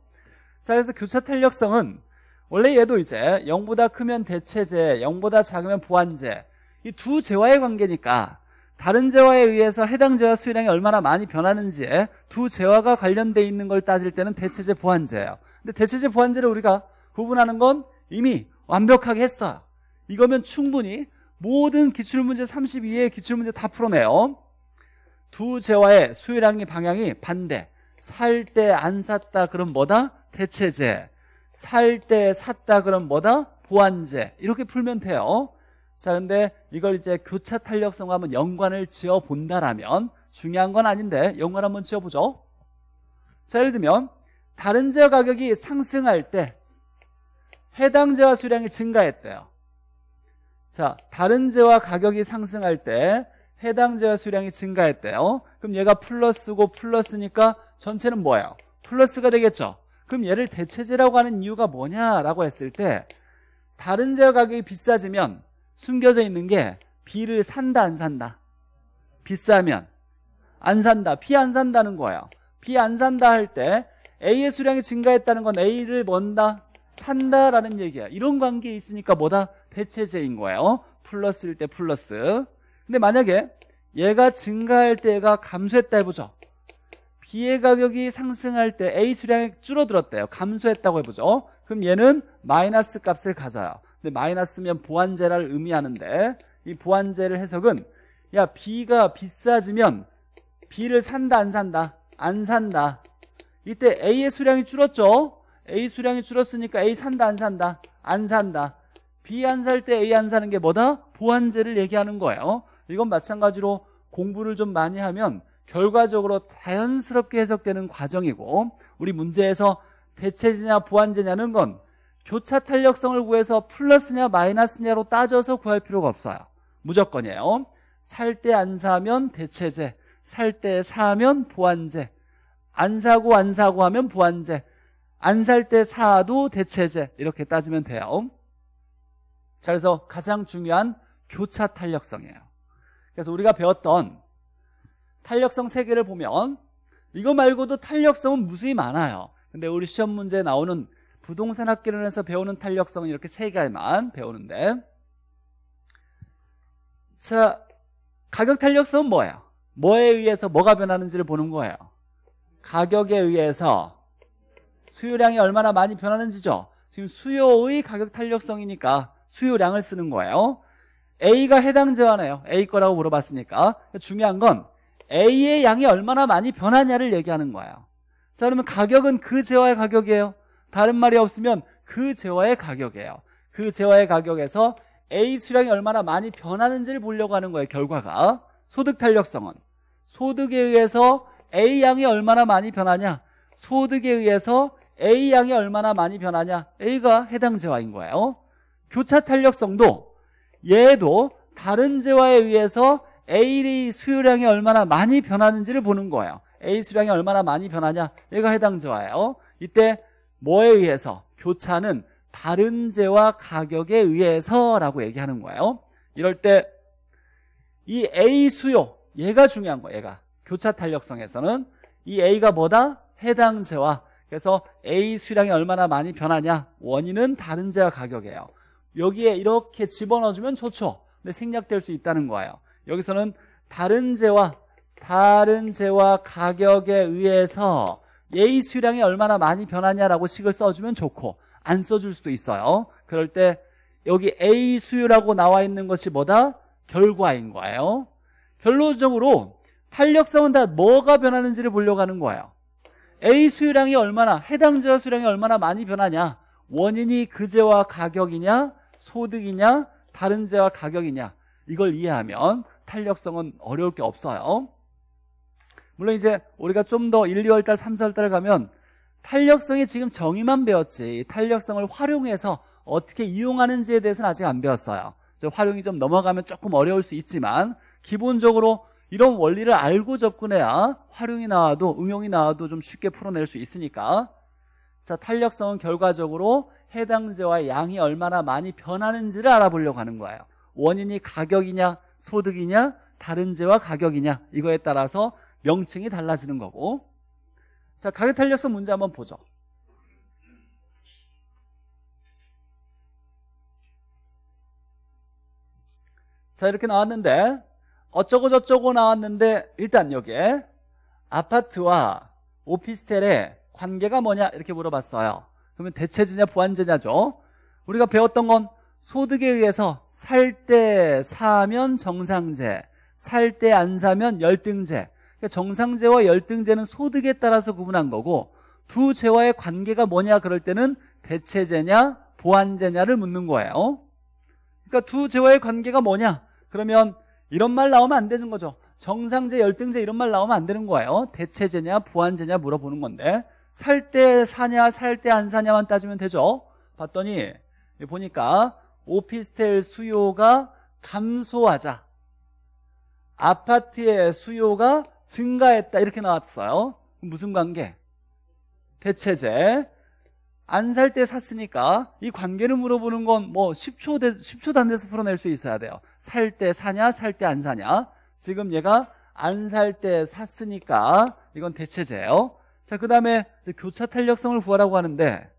자, 그래서 교차 탄력성은 원래 얘도 이제 0보다 크면 대체제, 0보다 작으면 보완제 이두재화의 관계니까 다른 재화에 의해서 해당 재화 수량이 얼마나 많이 변하는지두재화가 관련돼 있는 걸 따질 때는 대체제 보완제예요. 근데 대체제 보완제를 우리가 구분하는 건 이미 완벽하게 했어요. 이거면 충분히 모든 기출문제 32의 기출문제 다 풀어내요. 두 재화의 수요량이 방향이 반대. 살 때 안 샀다 그럼 뭐다? 대체제, 살 때 샀다 그럼 뭐다? 보완제 이렇게 풀면 돼요 자 근데 이걸 이제 교차 탄력성과 한번 연관을 지어 본다라면 중요한 건 아닌데 연관 한번 지어 보죠 자 예를 들면 다른 재화 가격이 상승할 때 해당 재화 수량이 증가했대요 자 다른 재화 가격이 상승할 때 해당 재화 수량이 증가했대요 그럼 얘가 플러스고 플러스니까 전체는 뭐예요? 플러스가 되겠죠 그럼 얘를 대체제라고 하는 이유가 뭐냐라고 했을 때 다른 제어 가격이 비싸지면 숨겨져 있는 게 B를 산다 안 산다 비싸면 안 산다 B 안 산다는 거예요 B 안 산다 할 때 A의 수량이 증가했다는 건 A를 뭔다 산다라는 얘기야 이런 관계에 있으니까 뭐다 대체제인 거예요 어? 플러스일 때 플러스 근데 만약에 얘가 증가할 때가 감소했다 해보죠 기회 가격이 상승할 때 A 수량이 줄어들었대요. 감소했다고 해보죠. 어? 그럼 얘는 마이너스 값을 가져요. 근데 마이너스면 보완제를 의미하는데 이 보완제를 해석은 야 B가 비싸지면 B를 산다 안 산다? 안 산다. 이때 A의 수량이 줄었죠. A 수량이 줄었으니까 A 산다 안 산다? 안 산다. B 안 살 때 A 안 사는 게 뭐다? 보완제를 얘기하는 거예요. 이건 마찬가지로 공부를 좀 많이 하면 결과적으로 자연스럽게 해석되는 과정이고 우리 문제에서 대체제냐 보완제냐는 건 교차 탄력성을 구해서 플러스냐 마이너스냐로 따져서 구할 필요가 없어요 무조건이에요 살 때 안 사면 대체제 살 때 사면 보완제 안 사고 안 사고 하면 보완제 안 살 때 사도 대체제 이렇게 따지면 돼요 자 그래서 가장 중요한 교차 탄력성이에요 그래서 우리가 배웠던 탄력성 세 개를 보면 이거 말고도 탄력성은 무수히 많아요. 근데 우리 시험 문제에 나오는 부동산 학기론에서 배우는 탄력성은 이렇게 세 개만 배우는데 자 가격 탄력성은 뭐예요? 뭐에 의해서 뭐가 변하는지를 보는 거예요. 가격에 의해서 수요량이 얼마나 많이 변하는지죠. 지금 수요의 가격 탄력성이니까 수요량을 쓰는 거예요. A가 해당 제안해요 A 거라고 물어봤으니까 중요한 건 A의 양이 얼마나 많이 변하냐를 얘기하는 거예요. 자, 그러면 가격은 그 재화의 가격이에요. 다른 말이 없으면 그 재화의 가격이에요. 그 재화의 가격에서 A 수량이 얼마나 많이 변하는지를 보려고 하는 거예요, 결과가. 소득 탄력성은. 소득에 의해서 A 양이 얼마나 많이 변하냐. 소득에 의해서 A 양이 얼마나 많이 변하냐. A가 해당 재화인 거예요. 교차 탄력성도 얘도 다른 재화에 의해서 A 수요량이 얼마나 많이 변하는지를 보는 거예요. A 수량이 얼마나 많이 변하냐 얘가 해당 조화예요. 이때 뭐에 의해서 교차는 다른 재와 가격에 의해서라고 얘기하는 거예요. 이럴 때 이 A 수요 얘가 중요한 거예요. 얘가 교차 탄력성에서는 이 A가 뭐다? 해당 재와 그래서 A 수량이 얼마나 많이 변하냐 원인은 다른 재와 가격이에요. 여기에 이렇게 집어넣어주면 좋죠. 근데 생략될 수 있다는 거예요. 여기서는 다른 재와 다른 재와 가격에 의해서 예의 수량이 얼마나 많이 변하냐라고 식을 써주면 좋고 안 써줄 수도 있어요. 그럴 때 여기 A 수요라고 나와 있는 것이 뭐다? 결과인 거예요. 결론적으로 탄력성은 다 뭐가 변하는지를 보려고 하는 거예요. A 수요량이 얼마나 해당 재화 수량이 얼마나 많이 변하냐 원인이 그 재화 가격이냐 소득이냐 다른 재화 가격이냐 이걸 이해하면 탄력성은 어려울 게 없어요. 물론 이제 우리가 좀 더 1, 2월 달, 3, 4월 달 가면 탄력성이 지금 정의만 배웠지 탄력성을 활용해서 어떻게 이용하는지에 대해서는 아직 안 배웠어요. 활용이 좀 넘어가면 조금 어려울 수 있지만 기본적으로 이런 원리를 알고 접근해야 활용이 나와도 응용이 나와도 좀 쉽게 풀어낼 수 있으니까 자 탄력성은 결과적으로 해당재와 양이 얼마나 많이 변하는지를 알아보려고 하는 거예요 원인이 가격이냐 소득이냐 다른 재와 가격이냐 이거에 따라서 명칭이 달라지는 거고 자 가격탄력성 문제 한번 보죠 자 이렇게 나왔는데 어쩌고 저쩌고 나왔는데 일단 여기에 아파트와 오피스텔의 관계가 뭐냐 이렇게 물어봤어요 그러면 대체재냐 보완재냐죠 우리가 배웠던 건 소득에 의해서 살 때 사면 정상제, 살 때 안 사면 열등제. 그러니까 정상제와 열등제는 소득에 따라서 구분한 거고 두제와의 관계가 뭐냐 그럴 때는 대체제냐 보완제냐를 묻는 거예요. 그러니까 두제와의 관계가 뭐냐? 그러면 이런 말 나오면 안 되는 거죠. 정상제, 열등제 이런 말 나오면 안 되는 거예요. 대체제냐 보완제냐 물어보는 건데 살 때 사냐 살 때 안 사냐만 따지면 되죠. 봤더니 보니까 오피스텔 수요가 감소하자 아파트의 수요가 증가했다 이렇게 나왔어요 무슨 관계? 대체제 안 살 때 샀으니까 이 관계를 물어보는 건 뭐 10초, 대, 10초 단대에서 풀어낼 수 있어야 돼요 살 때 사냐 살 때 안 사냐 지금 얘가 안 살 때 샀으니까 이건 대체제예요 자그 다음에 교차 탄력성을 구하라고 하는데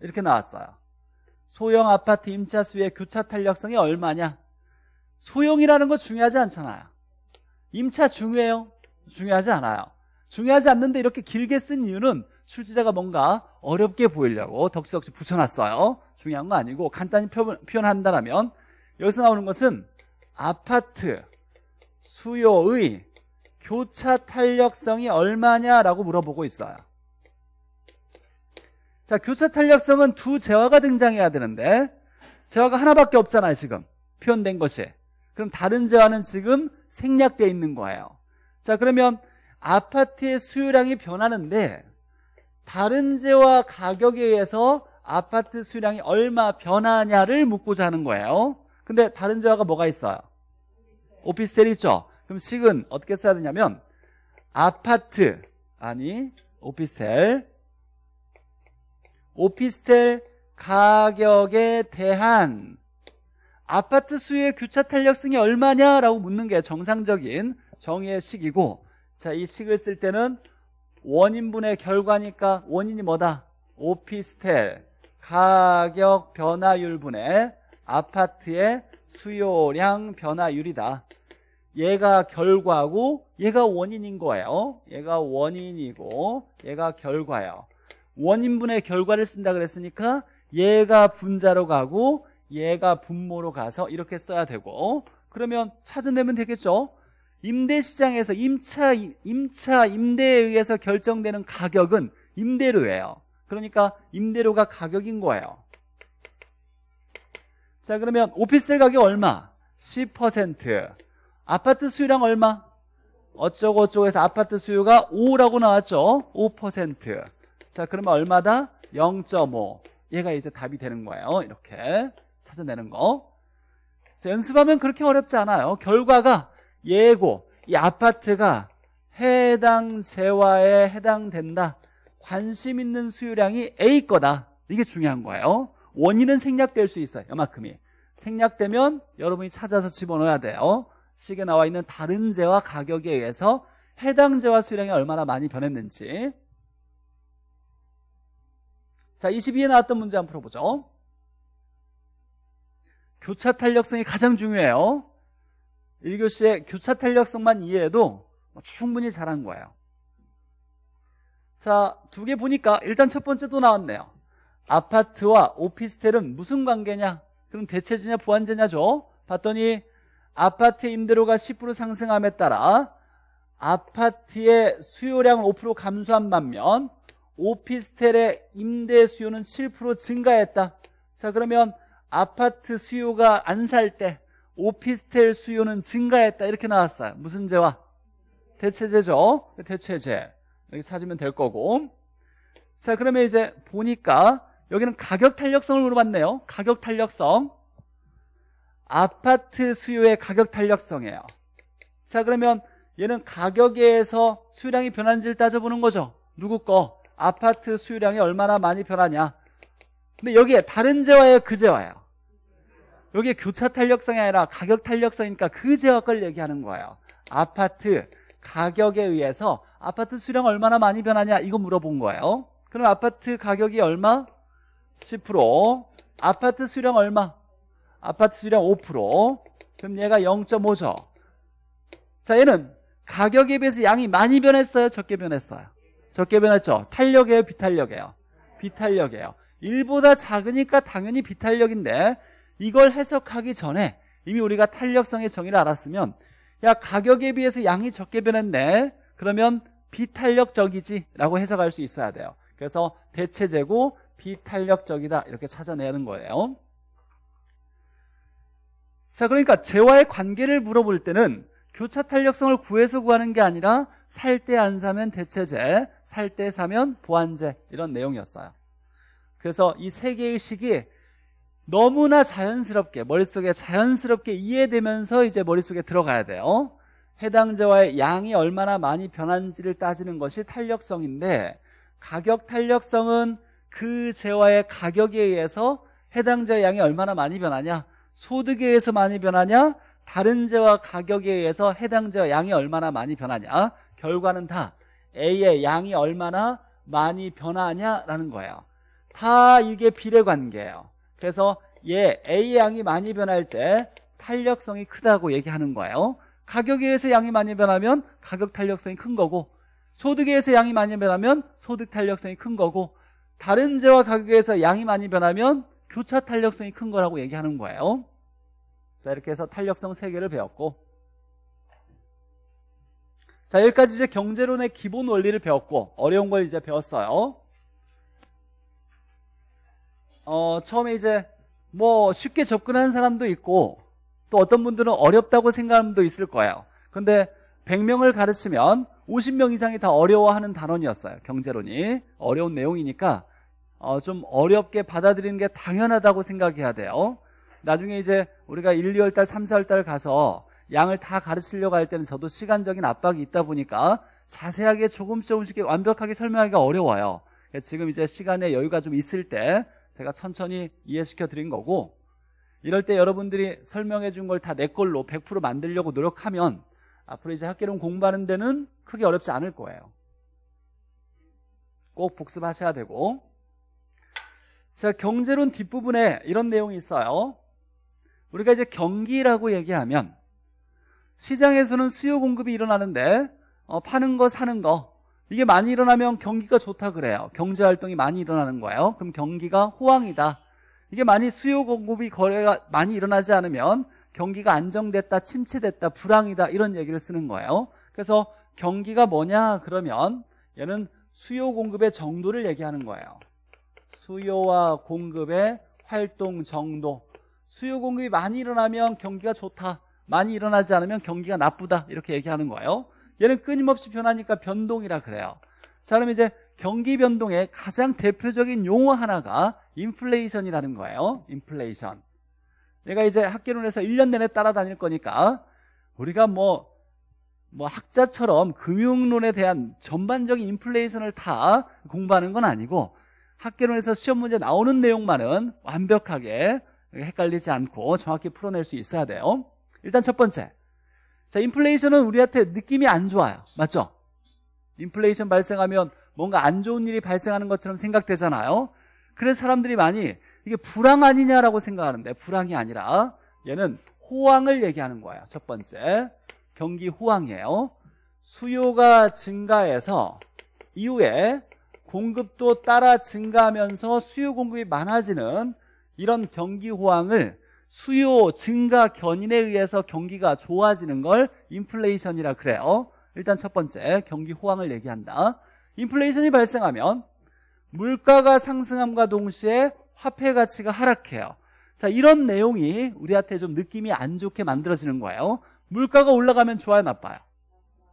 이렇게 나왔어요 소형 아파트 임차수의 교차 탄력성이 얼마냐 소형이라는 거 중요하지 않잖아요 임차 중요해요? 중요하지 않아요 중요하지 않는데 이렇게 길게 쓴 이유는 출제자가 뭔가 어렵게 보이려고 덕지덕지 붙여놨어요 중요한 거 아니고 간단히 표현한다면 여기서 나오는 것은 아파트 수요의 교차 탄력성이 얼마냐라고 물어보고 있어요 자, 교차 탄력성은 두 재화가 등장해야 되는데 재화가 하나밖에 없잖아요, 지금. 표현된 것이. 그럼 다른 재화는 지금 생략되어 있는 거예요. 자, 그러면 아파트의 수요량이 변하는데 다른 재화 가격에 의해서 아파트 수요량이 얼마 변하냐를 묻고자 하는 거예요. 근데 다른 재화가 뭐가 있어요? 오피스텔 있죠. 그럼 식은 어떻게 써야 되냐면 아파트 아니 오피스텔 오피스텔 가격에 대한 아파트 수요의 교차 탄력성이 얼마냐라고 묻는 게 정상적인 정의의 식이고 자, 이 식을 쓸 때는 원인분의 결과니까 원인이 뭐다? 오피스텔 가격 변화율 분의 아파트의 수요량 변화율이다. 얘가 결과고 얘가 원인인 거예요. 얘가 원인이고 얘가 결과예요. 원인분의 결과를 쓴다 그랬으니까 얘가 분자로 가고 얘가 분모로 가서 이렇게 써야 되고 그러면 찾아내면 되겠죠 임대시장에서 임차, 임차 임대에 의해서 결정되는 가격은 임대료예요 그러니까 임대료가 가격인 거예요 자 그러면 오피스텔 가격 얼마? 10% 아파트 수요량 얼마? 어쩌고저쩌고 해서 아파트 수요가 5라고 나왔죠 5% 자, 그러면 얼마다? 0.5. 얘가 이제 답이 되는 거예요. 이렇게 찾아내는 거. 자, 연습하면 그렇게 어렵지 않아요. 결과가 예고, 이 아파트가 해당 재화에 해당된다. 관심 있는 수요량이 A 거다. 이게 중요한 거예요. 원인은 생략될 수 있어요. 이만큼이. 생략되면 여러분이 찾아서 집어넣어야 돼요. 시계 나와 있는 다른 재화 가격에 의해서 해당 재화 수량이 얼마나 많이 변했는지 자, 22에 나왔던 문제 한번 풀어보죠. 교차 탄력성이 가장 중요해요. 1교시에 교차 탄력성만 이해해도 뭐 충분히 잘한 거예요. 자, 두 개 보니까 일단 첫 번째 도 나왔네요. 아파트와 오피스텔은 무슨 관계냐? 그럼 대체지냐 보완제냐죠? 봤더니 아파트 임대료가 10% 상승함에 따라 아파트의 수요량5% 감소한 반면 오피스텔의 임대 수요는 7% 증가했다. 자, 그러면 아파트 수요가 안 살 때 오피스텔 수요는 증가했다. 이렇게 나왔어요. 무슨 재화? 대체재죠대체재 여기 찾으면 될 거고. 자, 그러면 이제 보니까 여기는 가격 탄력성을 물어봤네요. 가격 탄력성. 아파트 수요의 가격 탄력성이에요. 자, 그러면 얘는 가격에서 수요량이 변한지를 따져보는 거죠. 누구 거? 아파트 수요량이 얼마나 많이 변하냐. 근데 여기에 다른 재화예요, 그 재화예요? 여기에 교차 탄력성이 아니라 가격 탄력성이니까 그 재화 걸 얘기하는 거예요. 아파트 가격에 의해서 아파트 수량 얼마나 많이 변하냐 이거 물어본 거예요. 그럼 아파트 가격이 얼마? 10% 아파트 수량 얼마? 아파트 수량 5% 그럼 얘가 0.5죠. 자 얘는 가격에 비해서 양이 많이 변했어요? 적게 변했어요? 적게 변했죠. 탄력이에요, 비탄력이에요. 비탄력이에요. 1보다 작으니까 당연히 비탄력인데 이걸 해석하기 전에 이미 우리가 탄력성의 정의를 알았으면 야 가격에 비해서 양이 적게 변했네 그러면 비탄력적이지 라고 해석할 수 있어야 돼요 그래서 대체재고 비탄력적이다 이렇게 찾아내는 거예요 자 그러니까 재화의 관계를 물어볼 때는 교차 탄력성을 구해서 구하는 게 아니라 살 때 안 사면 대체제, 살 때 사면 보완제 이런 내용이었어요. 그래서 이 세 개의 식이 너무나 자연스럽게 머릿속에 자연스럽게 이해되면서 이제 머릿속에 들어가야 돼요. 해당제와의 양이 얼마나 많이 변한지를 따지는 것이 탄력성인데 가격 탄력성은 그 재화의 가격에 의해서 해당제의 양이 얼마나 많이 변하냐 소득에 의해서 많이 변하냐 다른 재와 가격에 의해서 해당 재와 양이 얼마나 많이 변하냐 결과는 다 A의 양이 얼마나 많이 변하냐라는 거예요 다 이게 비례 관계예요 그래서 얘 A의 양이 많이 변할 때 탄력성이 크다고 얘기하는 거예요 가격에 의해서 양이 많이 변하면 가격 탄력성이 큰 거고 소득에 의해서 양이 많이 변하면 소득 탄력성이 큰 거고 다른 재와 가격에서 양이 많이 변하면 교차 탄력성이 큰 거라고 얘기하는 거예요 자, 이렇게 해서 탄력성 3개를 배웠고 자, 여기까지 이제 경제론의 기본 원리를 배웠고 어려운 걸 이제 배웠어요. 어, 처음에 이제 뭐 쉽게 접근하는 사람도 있고 또 어떤 분들은 어렵다고 생각하는 분도 있을 거예요. 근데 100명을 가르치면 50명 이상이 다 어려워하는 단원이었어요. 경제론이 어려운 내용이니까 어, 좀 어렵게 받아들이는 게 당연하다고 생각해야 돼요. 나중에 이제 우리가 1, 2월 달, 3, 4월 달 가서 양을 다 가르치려고 할 때는 저도 시간적인 압박이 있다 보니까 자세하게 조금씩 조금씩 완벽하게 설명하기가 어려워요. 지금 이제 시간에 여유가 좀 있을 때 제가 천천히 이해시켜 드린 거고 이럴 때 여러분들이 설명해 준 걸 다 내 걸로 100% 만들려고 노력하면 앞으로 이제 학기론 공부하는 데는 크게 어렵지 않을 거예요. 꼭 복습하셔야 되고 자 경제론 뒷부분에 이런 내용이 있어요. 우리가 이제 경기라고 얘기하면 시장에서는 수요 공급이 일어나는데 어, 파는 거 사는 거 이게 많이 일어나면 경기가 좋다 그래요 경제 활동이 많이 일어나는 거예요 그럼 경기가 호황이다 이게 많이 수요 공급이 거래가 많이 일어나지 않으면 경기가 안정됐다 침체됐다 불황이다 이런 얘기를 쓰는 거예요 그래서 경기가 뭐냐 그러면 얘는 수요 공급의 정도를 얘기하는 거예요 수요와 공급의 활동 정도 수요 공급이 많이 일어나면 경기가 좋다. 많이 일어나지 않으면 경기가 나쁘다. 이렇게 얘기하는 거예요. 얘는 끊임없이 변하니까 변동이라 그래요. 자, 그럼 이제 경기 변동의 가장 대표적인 용어 하나가 인플레이션이라는 거예요. 인플레이션. 내가 이제 학계론에서 1년 내내 따라다닐 거니까 우리가 뭐, 뭐 학자처럼 금융론에 대한 전반적인 인플레이션을 다 공부하는 건 아니고 학계론에서 시험 문제 나오는 내용만은 완벽하게 예, 헷갈리지 않고 정확히 풀어낼 수 있어야 돼요. 일단 첫 번째. 자, 인플레이션은 우리한테 느낌이 안 좋아요. 맞죠? 인플레이션 발생하면 뭔가 안 좋은 일이 발생하는 것처럼 생각되잖아요. 그래서 사람들이 많이 이게 불황 아니냐라고 생각하는데 불황이 아니라 얘는 호황을 얘기하는 거예요. 첫 번째. 경기 호황이에요. 수요가 증가해서 이후에 공급도 따라 증가하면서 수요 공급이 많아지는 이런 경기 호황을 수요 증가 견인에 의해서 경기가 좋아지는 걸 인플레이션이라 그래요. 일단 첫 번째 경기 호황을 얘기한다. 인플레이션이 발생하면 물가가 상승함과 동시에 화폐 가치가 하락해요. 자, 이런 내용이 우리한테 좀 느낌이 안 좋게 만들어지는 거예요. 물가가 올라가면 좋아요, 나빠요?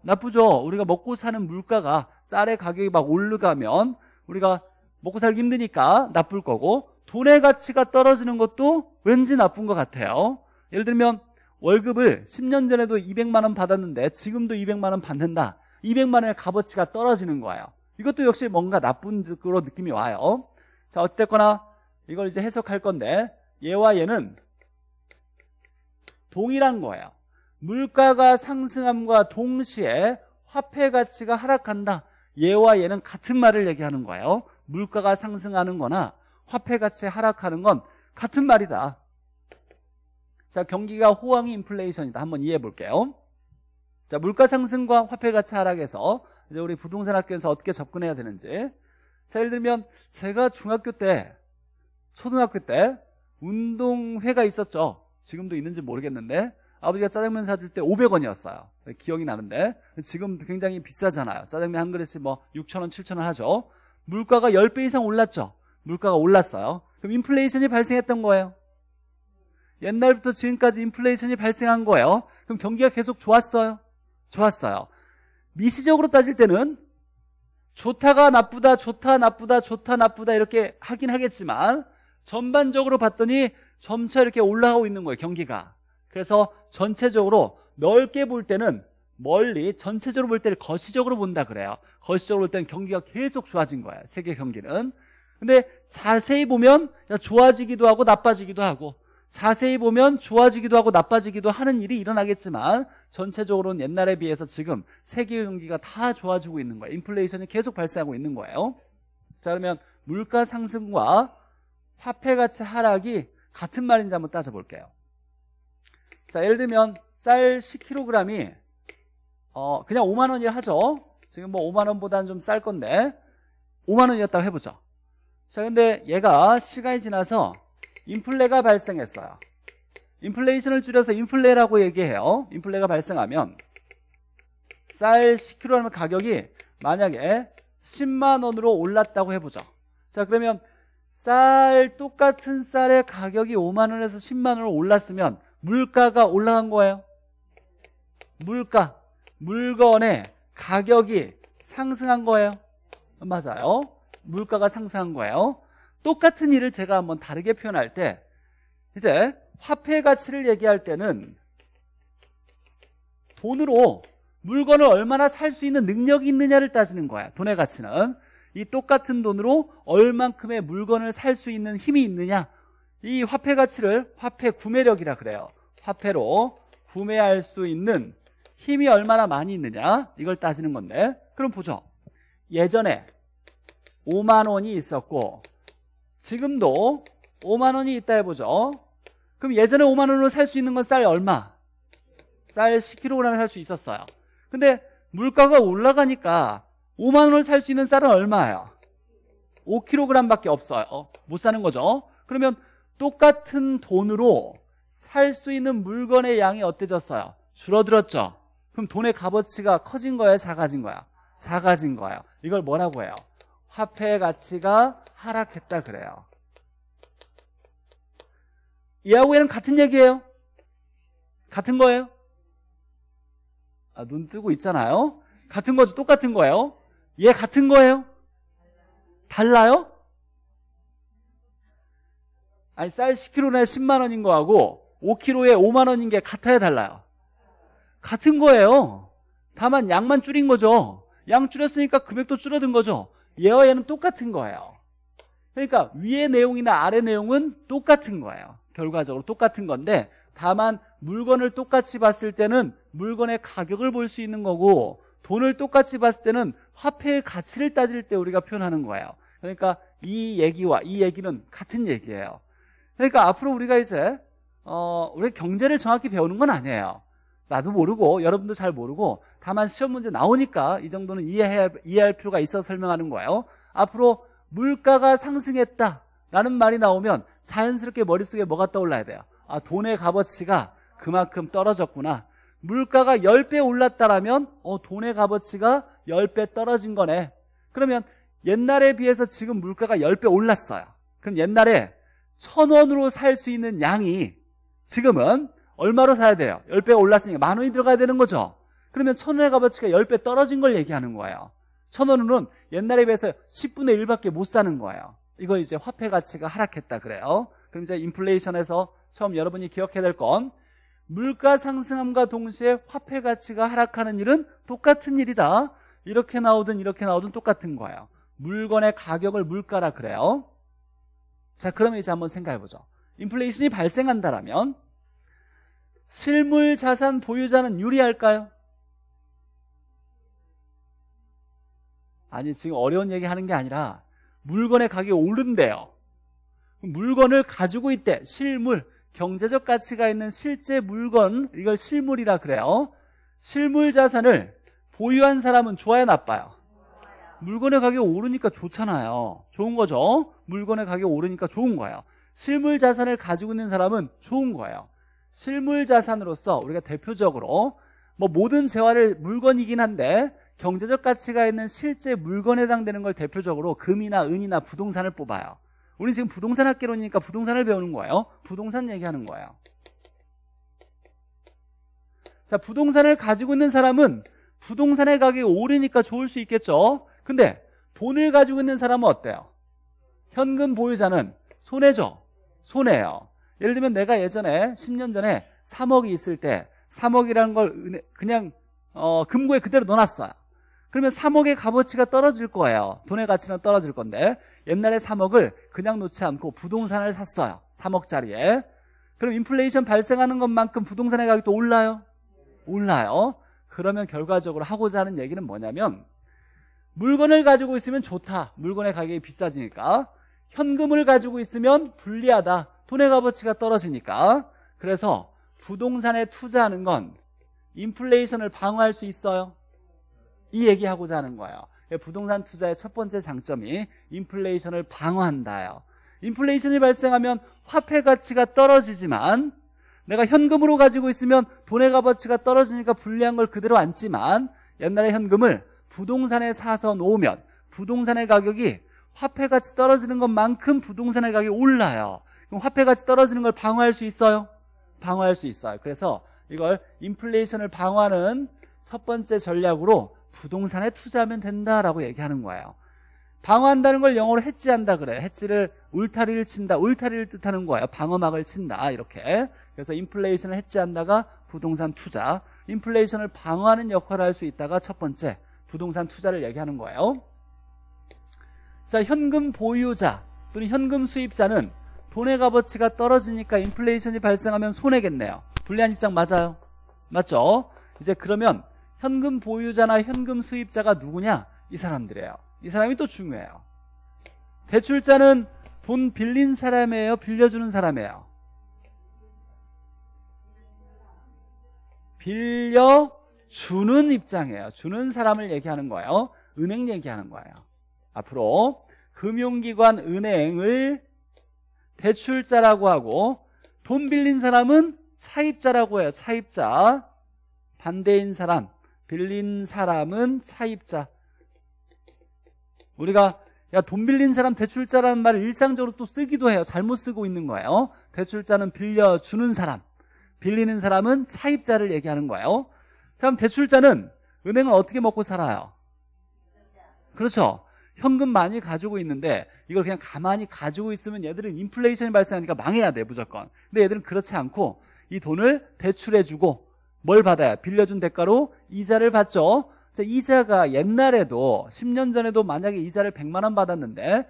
나쁘죠. 우리가 먹고 사는 물가가 쌀의 가격이 막 올라가면 우리가 먹고 살기 힘드니까 나쁠 거고 돈의 가치가 떨어지는 것도 왠지 나쁜 것 같아요. 예를 들면 월급을 10년 전에도 200만 원 받았는데 지금도 200만 원 받는다. 200만 원의 값어치가 떨어지는 거예요. 이것도 역시 뭔가 나쁜 듯으로 느낌이 와요. 자, 어찌됐거나 이걸 이제 해석할 건데 얘와 얘는 동일한 거예요. 물가가 상승함과 동시에 화폐 가치가 하락한다. 얘와 얘는 같은 말을 얘기하는 거예요. 물가가 상승하는 거나 화폐가치 하락하는 건 같은 말이다. 자, 경기가 호황이 인플레이션이다. 한번 이해해 볼게요. 자, 물가 상승과 화폐 가치 하락에서 이제 우리 부동산 학교에서 어떻게 접근해야 되는지. 자, 예를 들면 제가 중학교 때 초등학교 때 운동회가 있었죠. 지금도 있는지 모르겠는데 아버지가 짜장면 사줄 때 500원이었어요. 기억이 나는데 지금 굉장히 비싸잖아요. 짜장면 한 그릇이 뭐 6,000원, 7,000원 하죠. 물가가 10배 이상 올랐죠. 물가가 올랐어요. 그럼 인플레이션이 발생했던 거예요. 옛날부터 지금까지 인플레이션이 발생한 거예요. 그럼 경기가 계속 좋았어요. 좋았어요. 미시적으로 따질 때는 좋다가 나쁘다, 좋다, 나쁘다, 좋다, 나쁘다 이렇게 하긴 하겠지만 전반적으로 봤더니 점차 이렇게 올라가고 있는 거예요, 경기가. 그래서 전체적으로 넓게 볼 때는 멀리 전체적으로 볼 때를 거시적으로 본다 그래요. 거시적으로 볼 때는 경기가 계속 좋아진 거예요, 세계 경기는. 근데 자세히 보면 좋아지기도 하고 나빠지기도 하고 자세히 보면 좋아지기도 하고 나빠지기도 하는 일이 일어나겠지만 전체적으로는 옛날에 비해서 지금 세계 경기가 다 좋아지고 있는 거예요. 인플레이션이 계속 발생하고 있는 거예요. 자 그러면 물가 상승과 화폐 가치 하락이 같은 말인지 한번 따져볼게요. 자 예를 들면 쌀 10kg이 어, 그냥 5만 원이 라 하죠. 지금 뭐 5만 원보다는 좀 쌀 건데 5만 원이었다고 해보죠. 자 근데 얘가 시간이 지나서 인플레가 발생했어요 인플레이션을 줄여서 인플레라고 얘기해요 인플레가 발생하면 쌀 10kg 가격이 만약에 10만 원으로 올랐다고 해보죠 자 그러면 쌀 똑같은 쌀의 가격이 5만 원에서 10만 원으로 올랐으면 물가가 올라간 거예요 물가 물건의 가격이 상승한 거예요 맞아요 물가가 상승한 거예요. 똑같은 일을 제가 한번 다르게 표현할 때 이제 화폐 가치를 얘기할 때는 돈으로 물건을 얼마나 살 수 있는 능력이 있느냐를 따지는 거야. 돈의 가치는 이 똑같은 돈으로 얼만큼의 물건을 살 수 있는 힘이 있느냐. 이 화폐 가치를 화폐 구매력이라 그래요. 화폐로 구매할 수 있는 힘이 얼마나 많이 있느냐 이걸 따지는 건데 그럼 보죠 예전에 5만 원이 있었고 지금도 5만 원이 있다 해보죠. 그럼 예전에 5만 원으로 살 수 있는 건 쌀 얼마? 쌀 10kg을 살 수 있었어요. 근데 물가가 올라가니까 5만 원을 살 수 있는 쌀은 얼마예요? 5kg밖에 없어요. 어, 못 사는 거죠. 그러면 똑같은 돈으로 살 수 있는 물건의 양이 어때졌어요? 줄어들었죠. 그럼 돈의 값어치가 커진 거예요, 작아진 거야? 작아진 거예요. 이걸 뭐라고 해요? 화폐의 가치가 하락했다 그래요. 이하고얘는 같은 얘기예요. 같은 거예요. 아, 눈 뜨고 있잖아요. 같은 거죠. 똑같은 거예요. 얘 같은 거예요. 달라요? 아니, 쌀 10kg에 10만 원인 거하고 5kg에 5만 원인 게 같아야 달라요. 같은 거예요. 다만 양만 줄인 거죠. 양 줄였으니까 금액도 줄어든 거죠. 얘와 얘는 똑같은 거예요. 그러니까 위의 내용이나 아래 내용은 똑같은 거예요. 결과적으로 똑같은 건데 다만 물건을 똑같이 봤을 때는 물건의 가격을 볼 수 있는 거고 돈을 똑같이 봤을 때는 화폐의 가치를 따질 때 우리가 표현하는 거예요. 그러니까 이 얘기와 이 얘기는 같은 얘기예요. 그러니까 앞으로 우리가 이제 어, 우리 경제를 정확히 배우는 건 아니에요. 나도 모르고 여러분도 잘 모르고 다만 시험 문제 나오니까 이 정도는 이해해, 이해할 필요가 있어 설명하는 거예요 앞으로 물가가 상승했다라는 말이 나오면 자연스럽게 머릿속에 뭐가 떠올라야 돼요 아 돈의 값어치가 그만큼 떨어졌구나 물가가 10배 올랐다라면 어 돈의 값어치가 10배 떨어진 거네 그러면 옛날에 비해서 지금 물가가 10배 올랐어요 그럼 옛날에 1000원으로 살 수 있는 양이 지금은 얼마로 사야 돼요? 10배가 올랐으니까 만 원이 들어가야 되는 거죠 그러면 천 원의 값어치가 10배 떨어진 걸 얘기하는 거예요. 천원으로는 옛날에 비해서 10분의 1밖에 못 사는 거예요. 이거 이제 화폐 가치가 하락했다 그래요. 그럼 이제 인플레이션에서 처음 여러분이 기억해야 될 건 물가 상승함과 동시에 화폐 가치가 하락하는 일은 똑같은 일이다. 이렇게 나오든 이렇게 나오든 똑같은 거예요. 물건의 가격을 물가라 그래요. 자, 그러면 이제 한번 생각해 보죠. 인플레이션이 발생한다라면 실물 자산 보유자는 유리할까요? 아니 지금 어려운 얘기 하는 게 아니라 물건의 가격이 오른대요. 물건을 가지고 있대. 실물, 경제적 가치가 있는 실제 물건, 이걸 실물이라 그래요. 실물 자산을 보유한 사람은 좋아요, 나빠요? 물건의 가격이 오르니까 좋잖아요. 좋은 거죠. 물건의 가격이 오르니까 좋은 거예요. 실물 자산을 가지고 있는 사람은 좋은 거예요. 실물 자산으로서 우리가 대표적으로 뭐 모든 재화를 물건이긴 한데 경제적 가치가 있는 실제 물건에 해당되는 걸 대표적으로 금이나 은이나 부동산을 뽑아요. 우리 지금 부동산 학개론이니까 부동산을 배우는 거예요. 부동산 얘기하는 거예요. 자, 부동산을 가지고 있는 사람은 부동산의 가격이 오르니까 좋을 수 있겠죠. 근데 돈을 가지고 있는 사람은 어때요? 현금 보유자는 손해죠. 손해예요. 예를 들면 내가 예전에 10년 전에 3억이 있을 때 3억이라는 걸 그냥 어, 금고에 그대로 넣어놨어요. 그러면 3억의 값어치가 떨어질 거예요. 돈의 가치는 떨어질 건데 옛날에 3억을 그냥 놓지 않고 부동산을 샀어요. 3억짜리에. 그럼 인플레이션 발생하는 것만큼 부동산의 가격도 올라요? 올라요. 그러면 결과적으로 하고자 하는 얘기는 뭐냐면 물건을 가지고 있으면 좋다. 물건의 가격이 비싸지니까. 현금을 가지고 있으면 불리하다. 돈의 값어치가 떨어지니까. 그래서 부동산에 투자하는 건 인플레이션을 방어할 수 있어요. 이 얘기하고자 하는 거예요. 예, 부동산 투자의 첫 번째 장점이 인플레이션을 방어한다요. 인플레이션이 발생하면 화폐 가치가 떨어지지만 내가 현금으로 가지고 있으면 돈의 값어치가 떨어지니까 불리한 걸 그대로 앉지만 옛날에 현금을 부동산에 사서 놓으면 부동산의 가격이 화폐 가치 떨어지는 것만큼 부동산의 가격이 올라요. 그럼 화폐 가치 떨어지는 걸 방어할 수 있어요? 방어할 수 있어요. 그래서 이걸 인플레이션을 방어하는 첫 번째 전략으로 부동산에 투자하면 된다라고 얘기하는 거예요. 방어한다는 걸 영어로 해지한다 그래. 해지를 울타리를 친다. 울타리를 뜻하는 거예요. 방어막을 친다. 이렇게. 그래서 인플레이션을 해지한다가 부동산 투자. 인플레이션을 방어하는 역할을 할 수 있다가 첫 번째 부동산 투자를 얘기하는 거예요. 자, 현금 보유자 또는 현금 수입자는 돈의 값어치가 떨어지니까 인플레이션이 발생하면 손해겠네요. 불리한 입장 맞아요. 맞죠? 이제 그러면 현금 보유자나 현금 수입자가 누구냐? 이 사람들이에요. 이 사람이 또 중요해요. 대출자는 돈 빌린 사람이에요? 빌려주는 사람이에요? 빌려주는 입장이에요. 주는 사람을 얘기하는 거예요. 은행 얘기하는 거예요. 앞으로 금융기관 은행을 대출자라고 하고 돈 빌린 사람은 차입자라고 해요. 차입자. 반대인 사람. 빌린 사람은 차입자. 우리가 야, 돈 빌린 사람 대출자라는 말을 일상적으로 또 쓰기도 해요. 잘못 쓰고 있는 거예요. 대출자는 빌려주는 사람. 빌리는 사람은 차입자를 얘기하는 거예요. 참, 대출자는 은행을 어떻게 먹고 살아요? 그렇죠. 현금 많이 가지고 있는데 이걸 그냥 가만히 가지고 있으면 얘들은 인플레이션이 발생하니까 망해야 돼, 무조건. 근데 얘들은 그렇지 않고 이 돈을 대출해주고 뭘 받아요? 빌려준 대가로 이자를 받죠. 자, 이자가 옛날에도 10년 전에도 만약에 이자를 100만 원 받았는데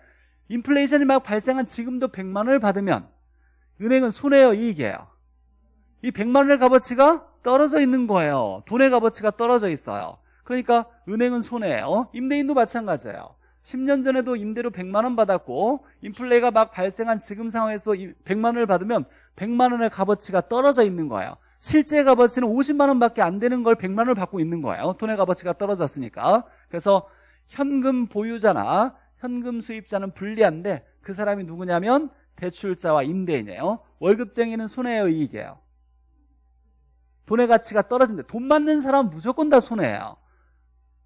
인플레이션이 막 발생한 지금도 100만 원을 받으면 은행은 손해요, 이익이에요. 이 100만 원의 값어치가 떨어져 있는 거예요. 돈의 값어치가 떨어져 있어요. 그러니까 은행은 손해예요. 임대인도 마찬가지예요. 10년 전에도 임대료 100만 원 받았고 인플레가 이막 발생한 지금 상황에서 100만 원을 받으면 100만 원의 값어치가 떨어져 있는 거예요. 실제 값어치는 50만 원밖에 안 되는 걸 100만 원을 받고 있는 거예요. 돈의 값어치가 떨어졌으니까. 그래서 현금 보유자나 현금 수입자는 불리한데 그 사람이 누구냐면 대출자와 임대인이에요. 월급쟁이는 손해의 이익이에요. 돈의 가치가 떨어진데 돈 받는 사람 무조건 다 손해예요.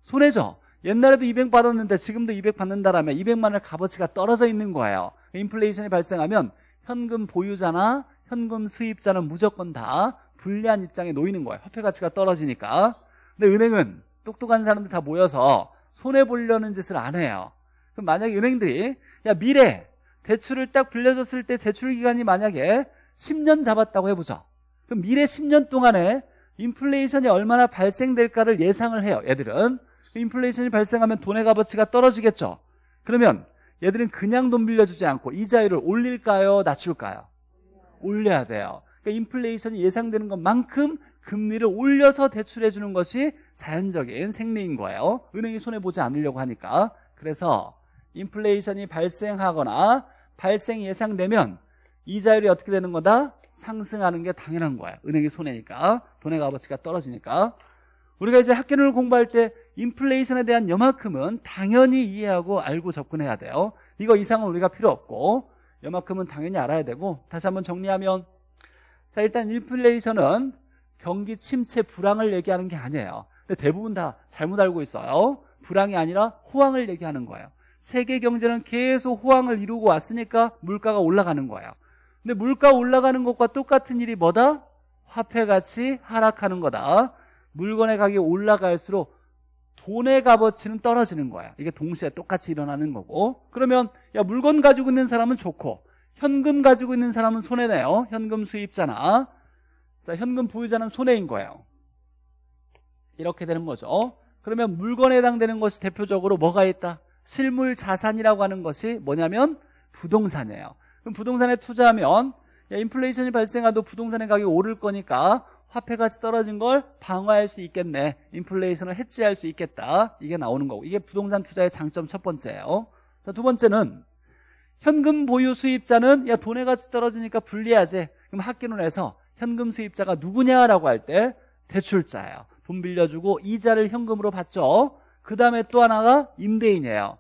손해죠. 옛날에도 200 받았는데 지금도 200 받는다라면 200만 원의 값어치가 떨어져 있는 거예요. 인플레이션이 발생하면 현금 보유자나 현금 수입자는 무조건 다 불리한 입장에 놓이는 거예요. 화폐 가치가 떨어지니까. 근데 은행은 똑똑한 사람들 다 모여서 손해 보려는 짓을 안 해요. 그럼 만약에 은행들이 야 미래 대출을 딱 빌려줬을 때 대출 기간이 만약에 10년 잡았다고 해보죠. 그럼 미래 10년 동안에 인플레이션이 얼마나 발생될까를 예상을 해요. 얘들은 인플레이션이 발생하면 돈의 값어치가 떨어지겠죠. 그러면 얘들은 그냥 돈 빌려주지 않고 이자율을 올릴까요? 낮출까요? 올려야 돼요. 그러니까 인플레이션이 예상되는 것만큼 금리를 올려서 대출해 주는 것이 자연적인 생리인 거예요. 은행이 손해 보지 않으려고 하니까. 그래서 인플레이션이 발생하거나 발생 예상되면 이자율이 어떻게 되는 거다? 상승하는 게 당연한 거야. 은행이 손해니까. 돈의 값어치가 떨어지니까. 우리가 이제 학계론을 공부할 때 인플레이션에 대한 여만큼은 당연히 이해하고 알고 접근해야 돼요. 이거 이상은 우리가 필요 없고 여만큼은 당연히 알아야 되고 다시 한번 정리하면 자, 일단 인플레이션은 경기 침체 불황을 얘기하는 게 아니에요. 근데 대부분 다 잘못 알고 있어요. 불황이 아니라 호황을 얘기하는 거예요. 세계 경제는 계속 호황을 이루고 왔으니까 물가가 올라가는 거예요. 근데 물가 올라가는 것과 똑같은 일이 뭐다? 화폐같이 하락하는 거다. 물건의 가격이 올라갈수록 돈의 값어치는 떨어지는 거야. 이게 동시에 똑같이 일어나는 거고. 그러면 야 물건 가지고 있는 사람은 좋고 현금 가지고 있는 사람은 손해네요. 현금 수입자나 자, 현금 보유자는 손해인 거예요. 이렇게 되는 거죠. 그러면 물건에 해당되는 것이 대표적으로 뭐가 있다? 실물 자산이라고 하는 것이 뭐냐면 부동산이에요. 그럼 부동산에 투자하면 야, 인플레이션이 발생하도 부동산의 가격이 오를 거니까 화폐가치 떨어진 걸 방어할 수 있겠네. 인플레이션을 해지할 수 있겠다. 이게 나오는 거고. 이게 부동산 투자의 장점 첫 번째예요. 자, 두 번째는 현금 보유 수입자는 야 돈의 가치 떨어지니까 불리하지. 그럼 학기론에서 현금 수입자가 누구냐라고 할 때 대출자예요. 돈 빌려주고 이자를 현금으로 받죠. 그 다음에 또 하나가 임대인이에요.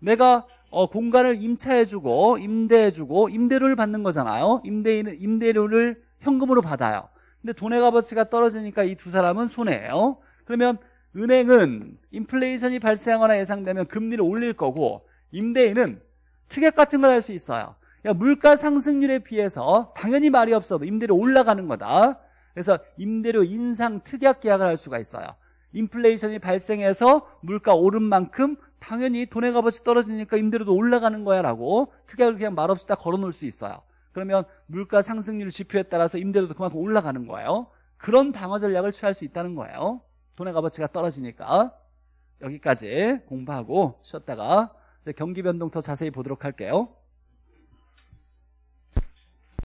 내가 어, 공간을 임차해주고 임대해주고 임대료를 받는 거잖아요. 임대인 은 임대료를 현금으로 받아요. 근데 돈의 값어치가 떨어지니까 이 두 사람은 손해예요. 그러면 은행은 인플레이션이 발생하거나 예상되면 금리를 올릴 거고 임대인은 특약 같은 걸 할 수 있어요. 야, 그러니까 물가 상승률에 비해서 당연히 말이 없어. 도 임대료 올라가는 거다. 그래서 임대료 인상 특약 계약을 할 수가 있어요. 인플레이션이 발생해서 물가 오른 만큼 당연히 돈의 값어치 떨어지니까 임대료도 올라가는 거야라고 특약을 그냥 말없이 다 걸어놓을 수 있어요. 그러면 물가 상승률 지표에 따라서 임대료도 그만큼 올라가는 거예요. 그런 방어 전략을 취할 수 있다는 거예요. 돈의 값어치가 떨어지니까 여기까지 공부하고 쉬었다가 경기 변동더 자세히 보도록 할게요.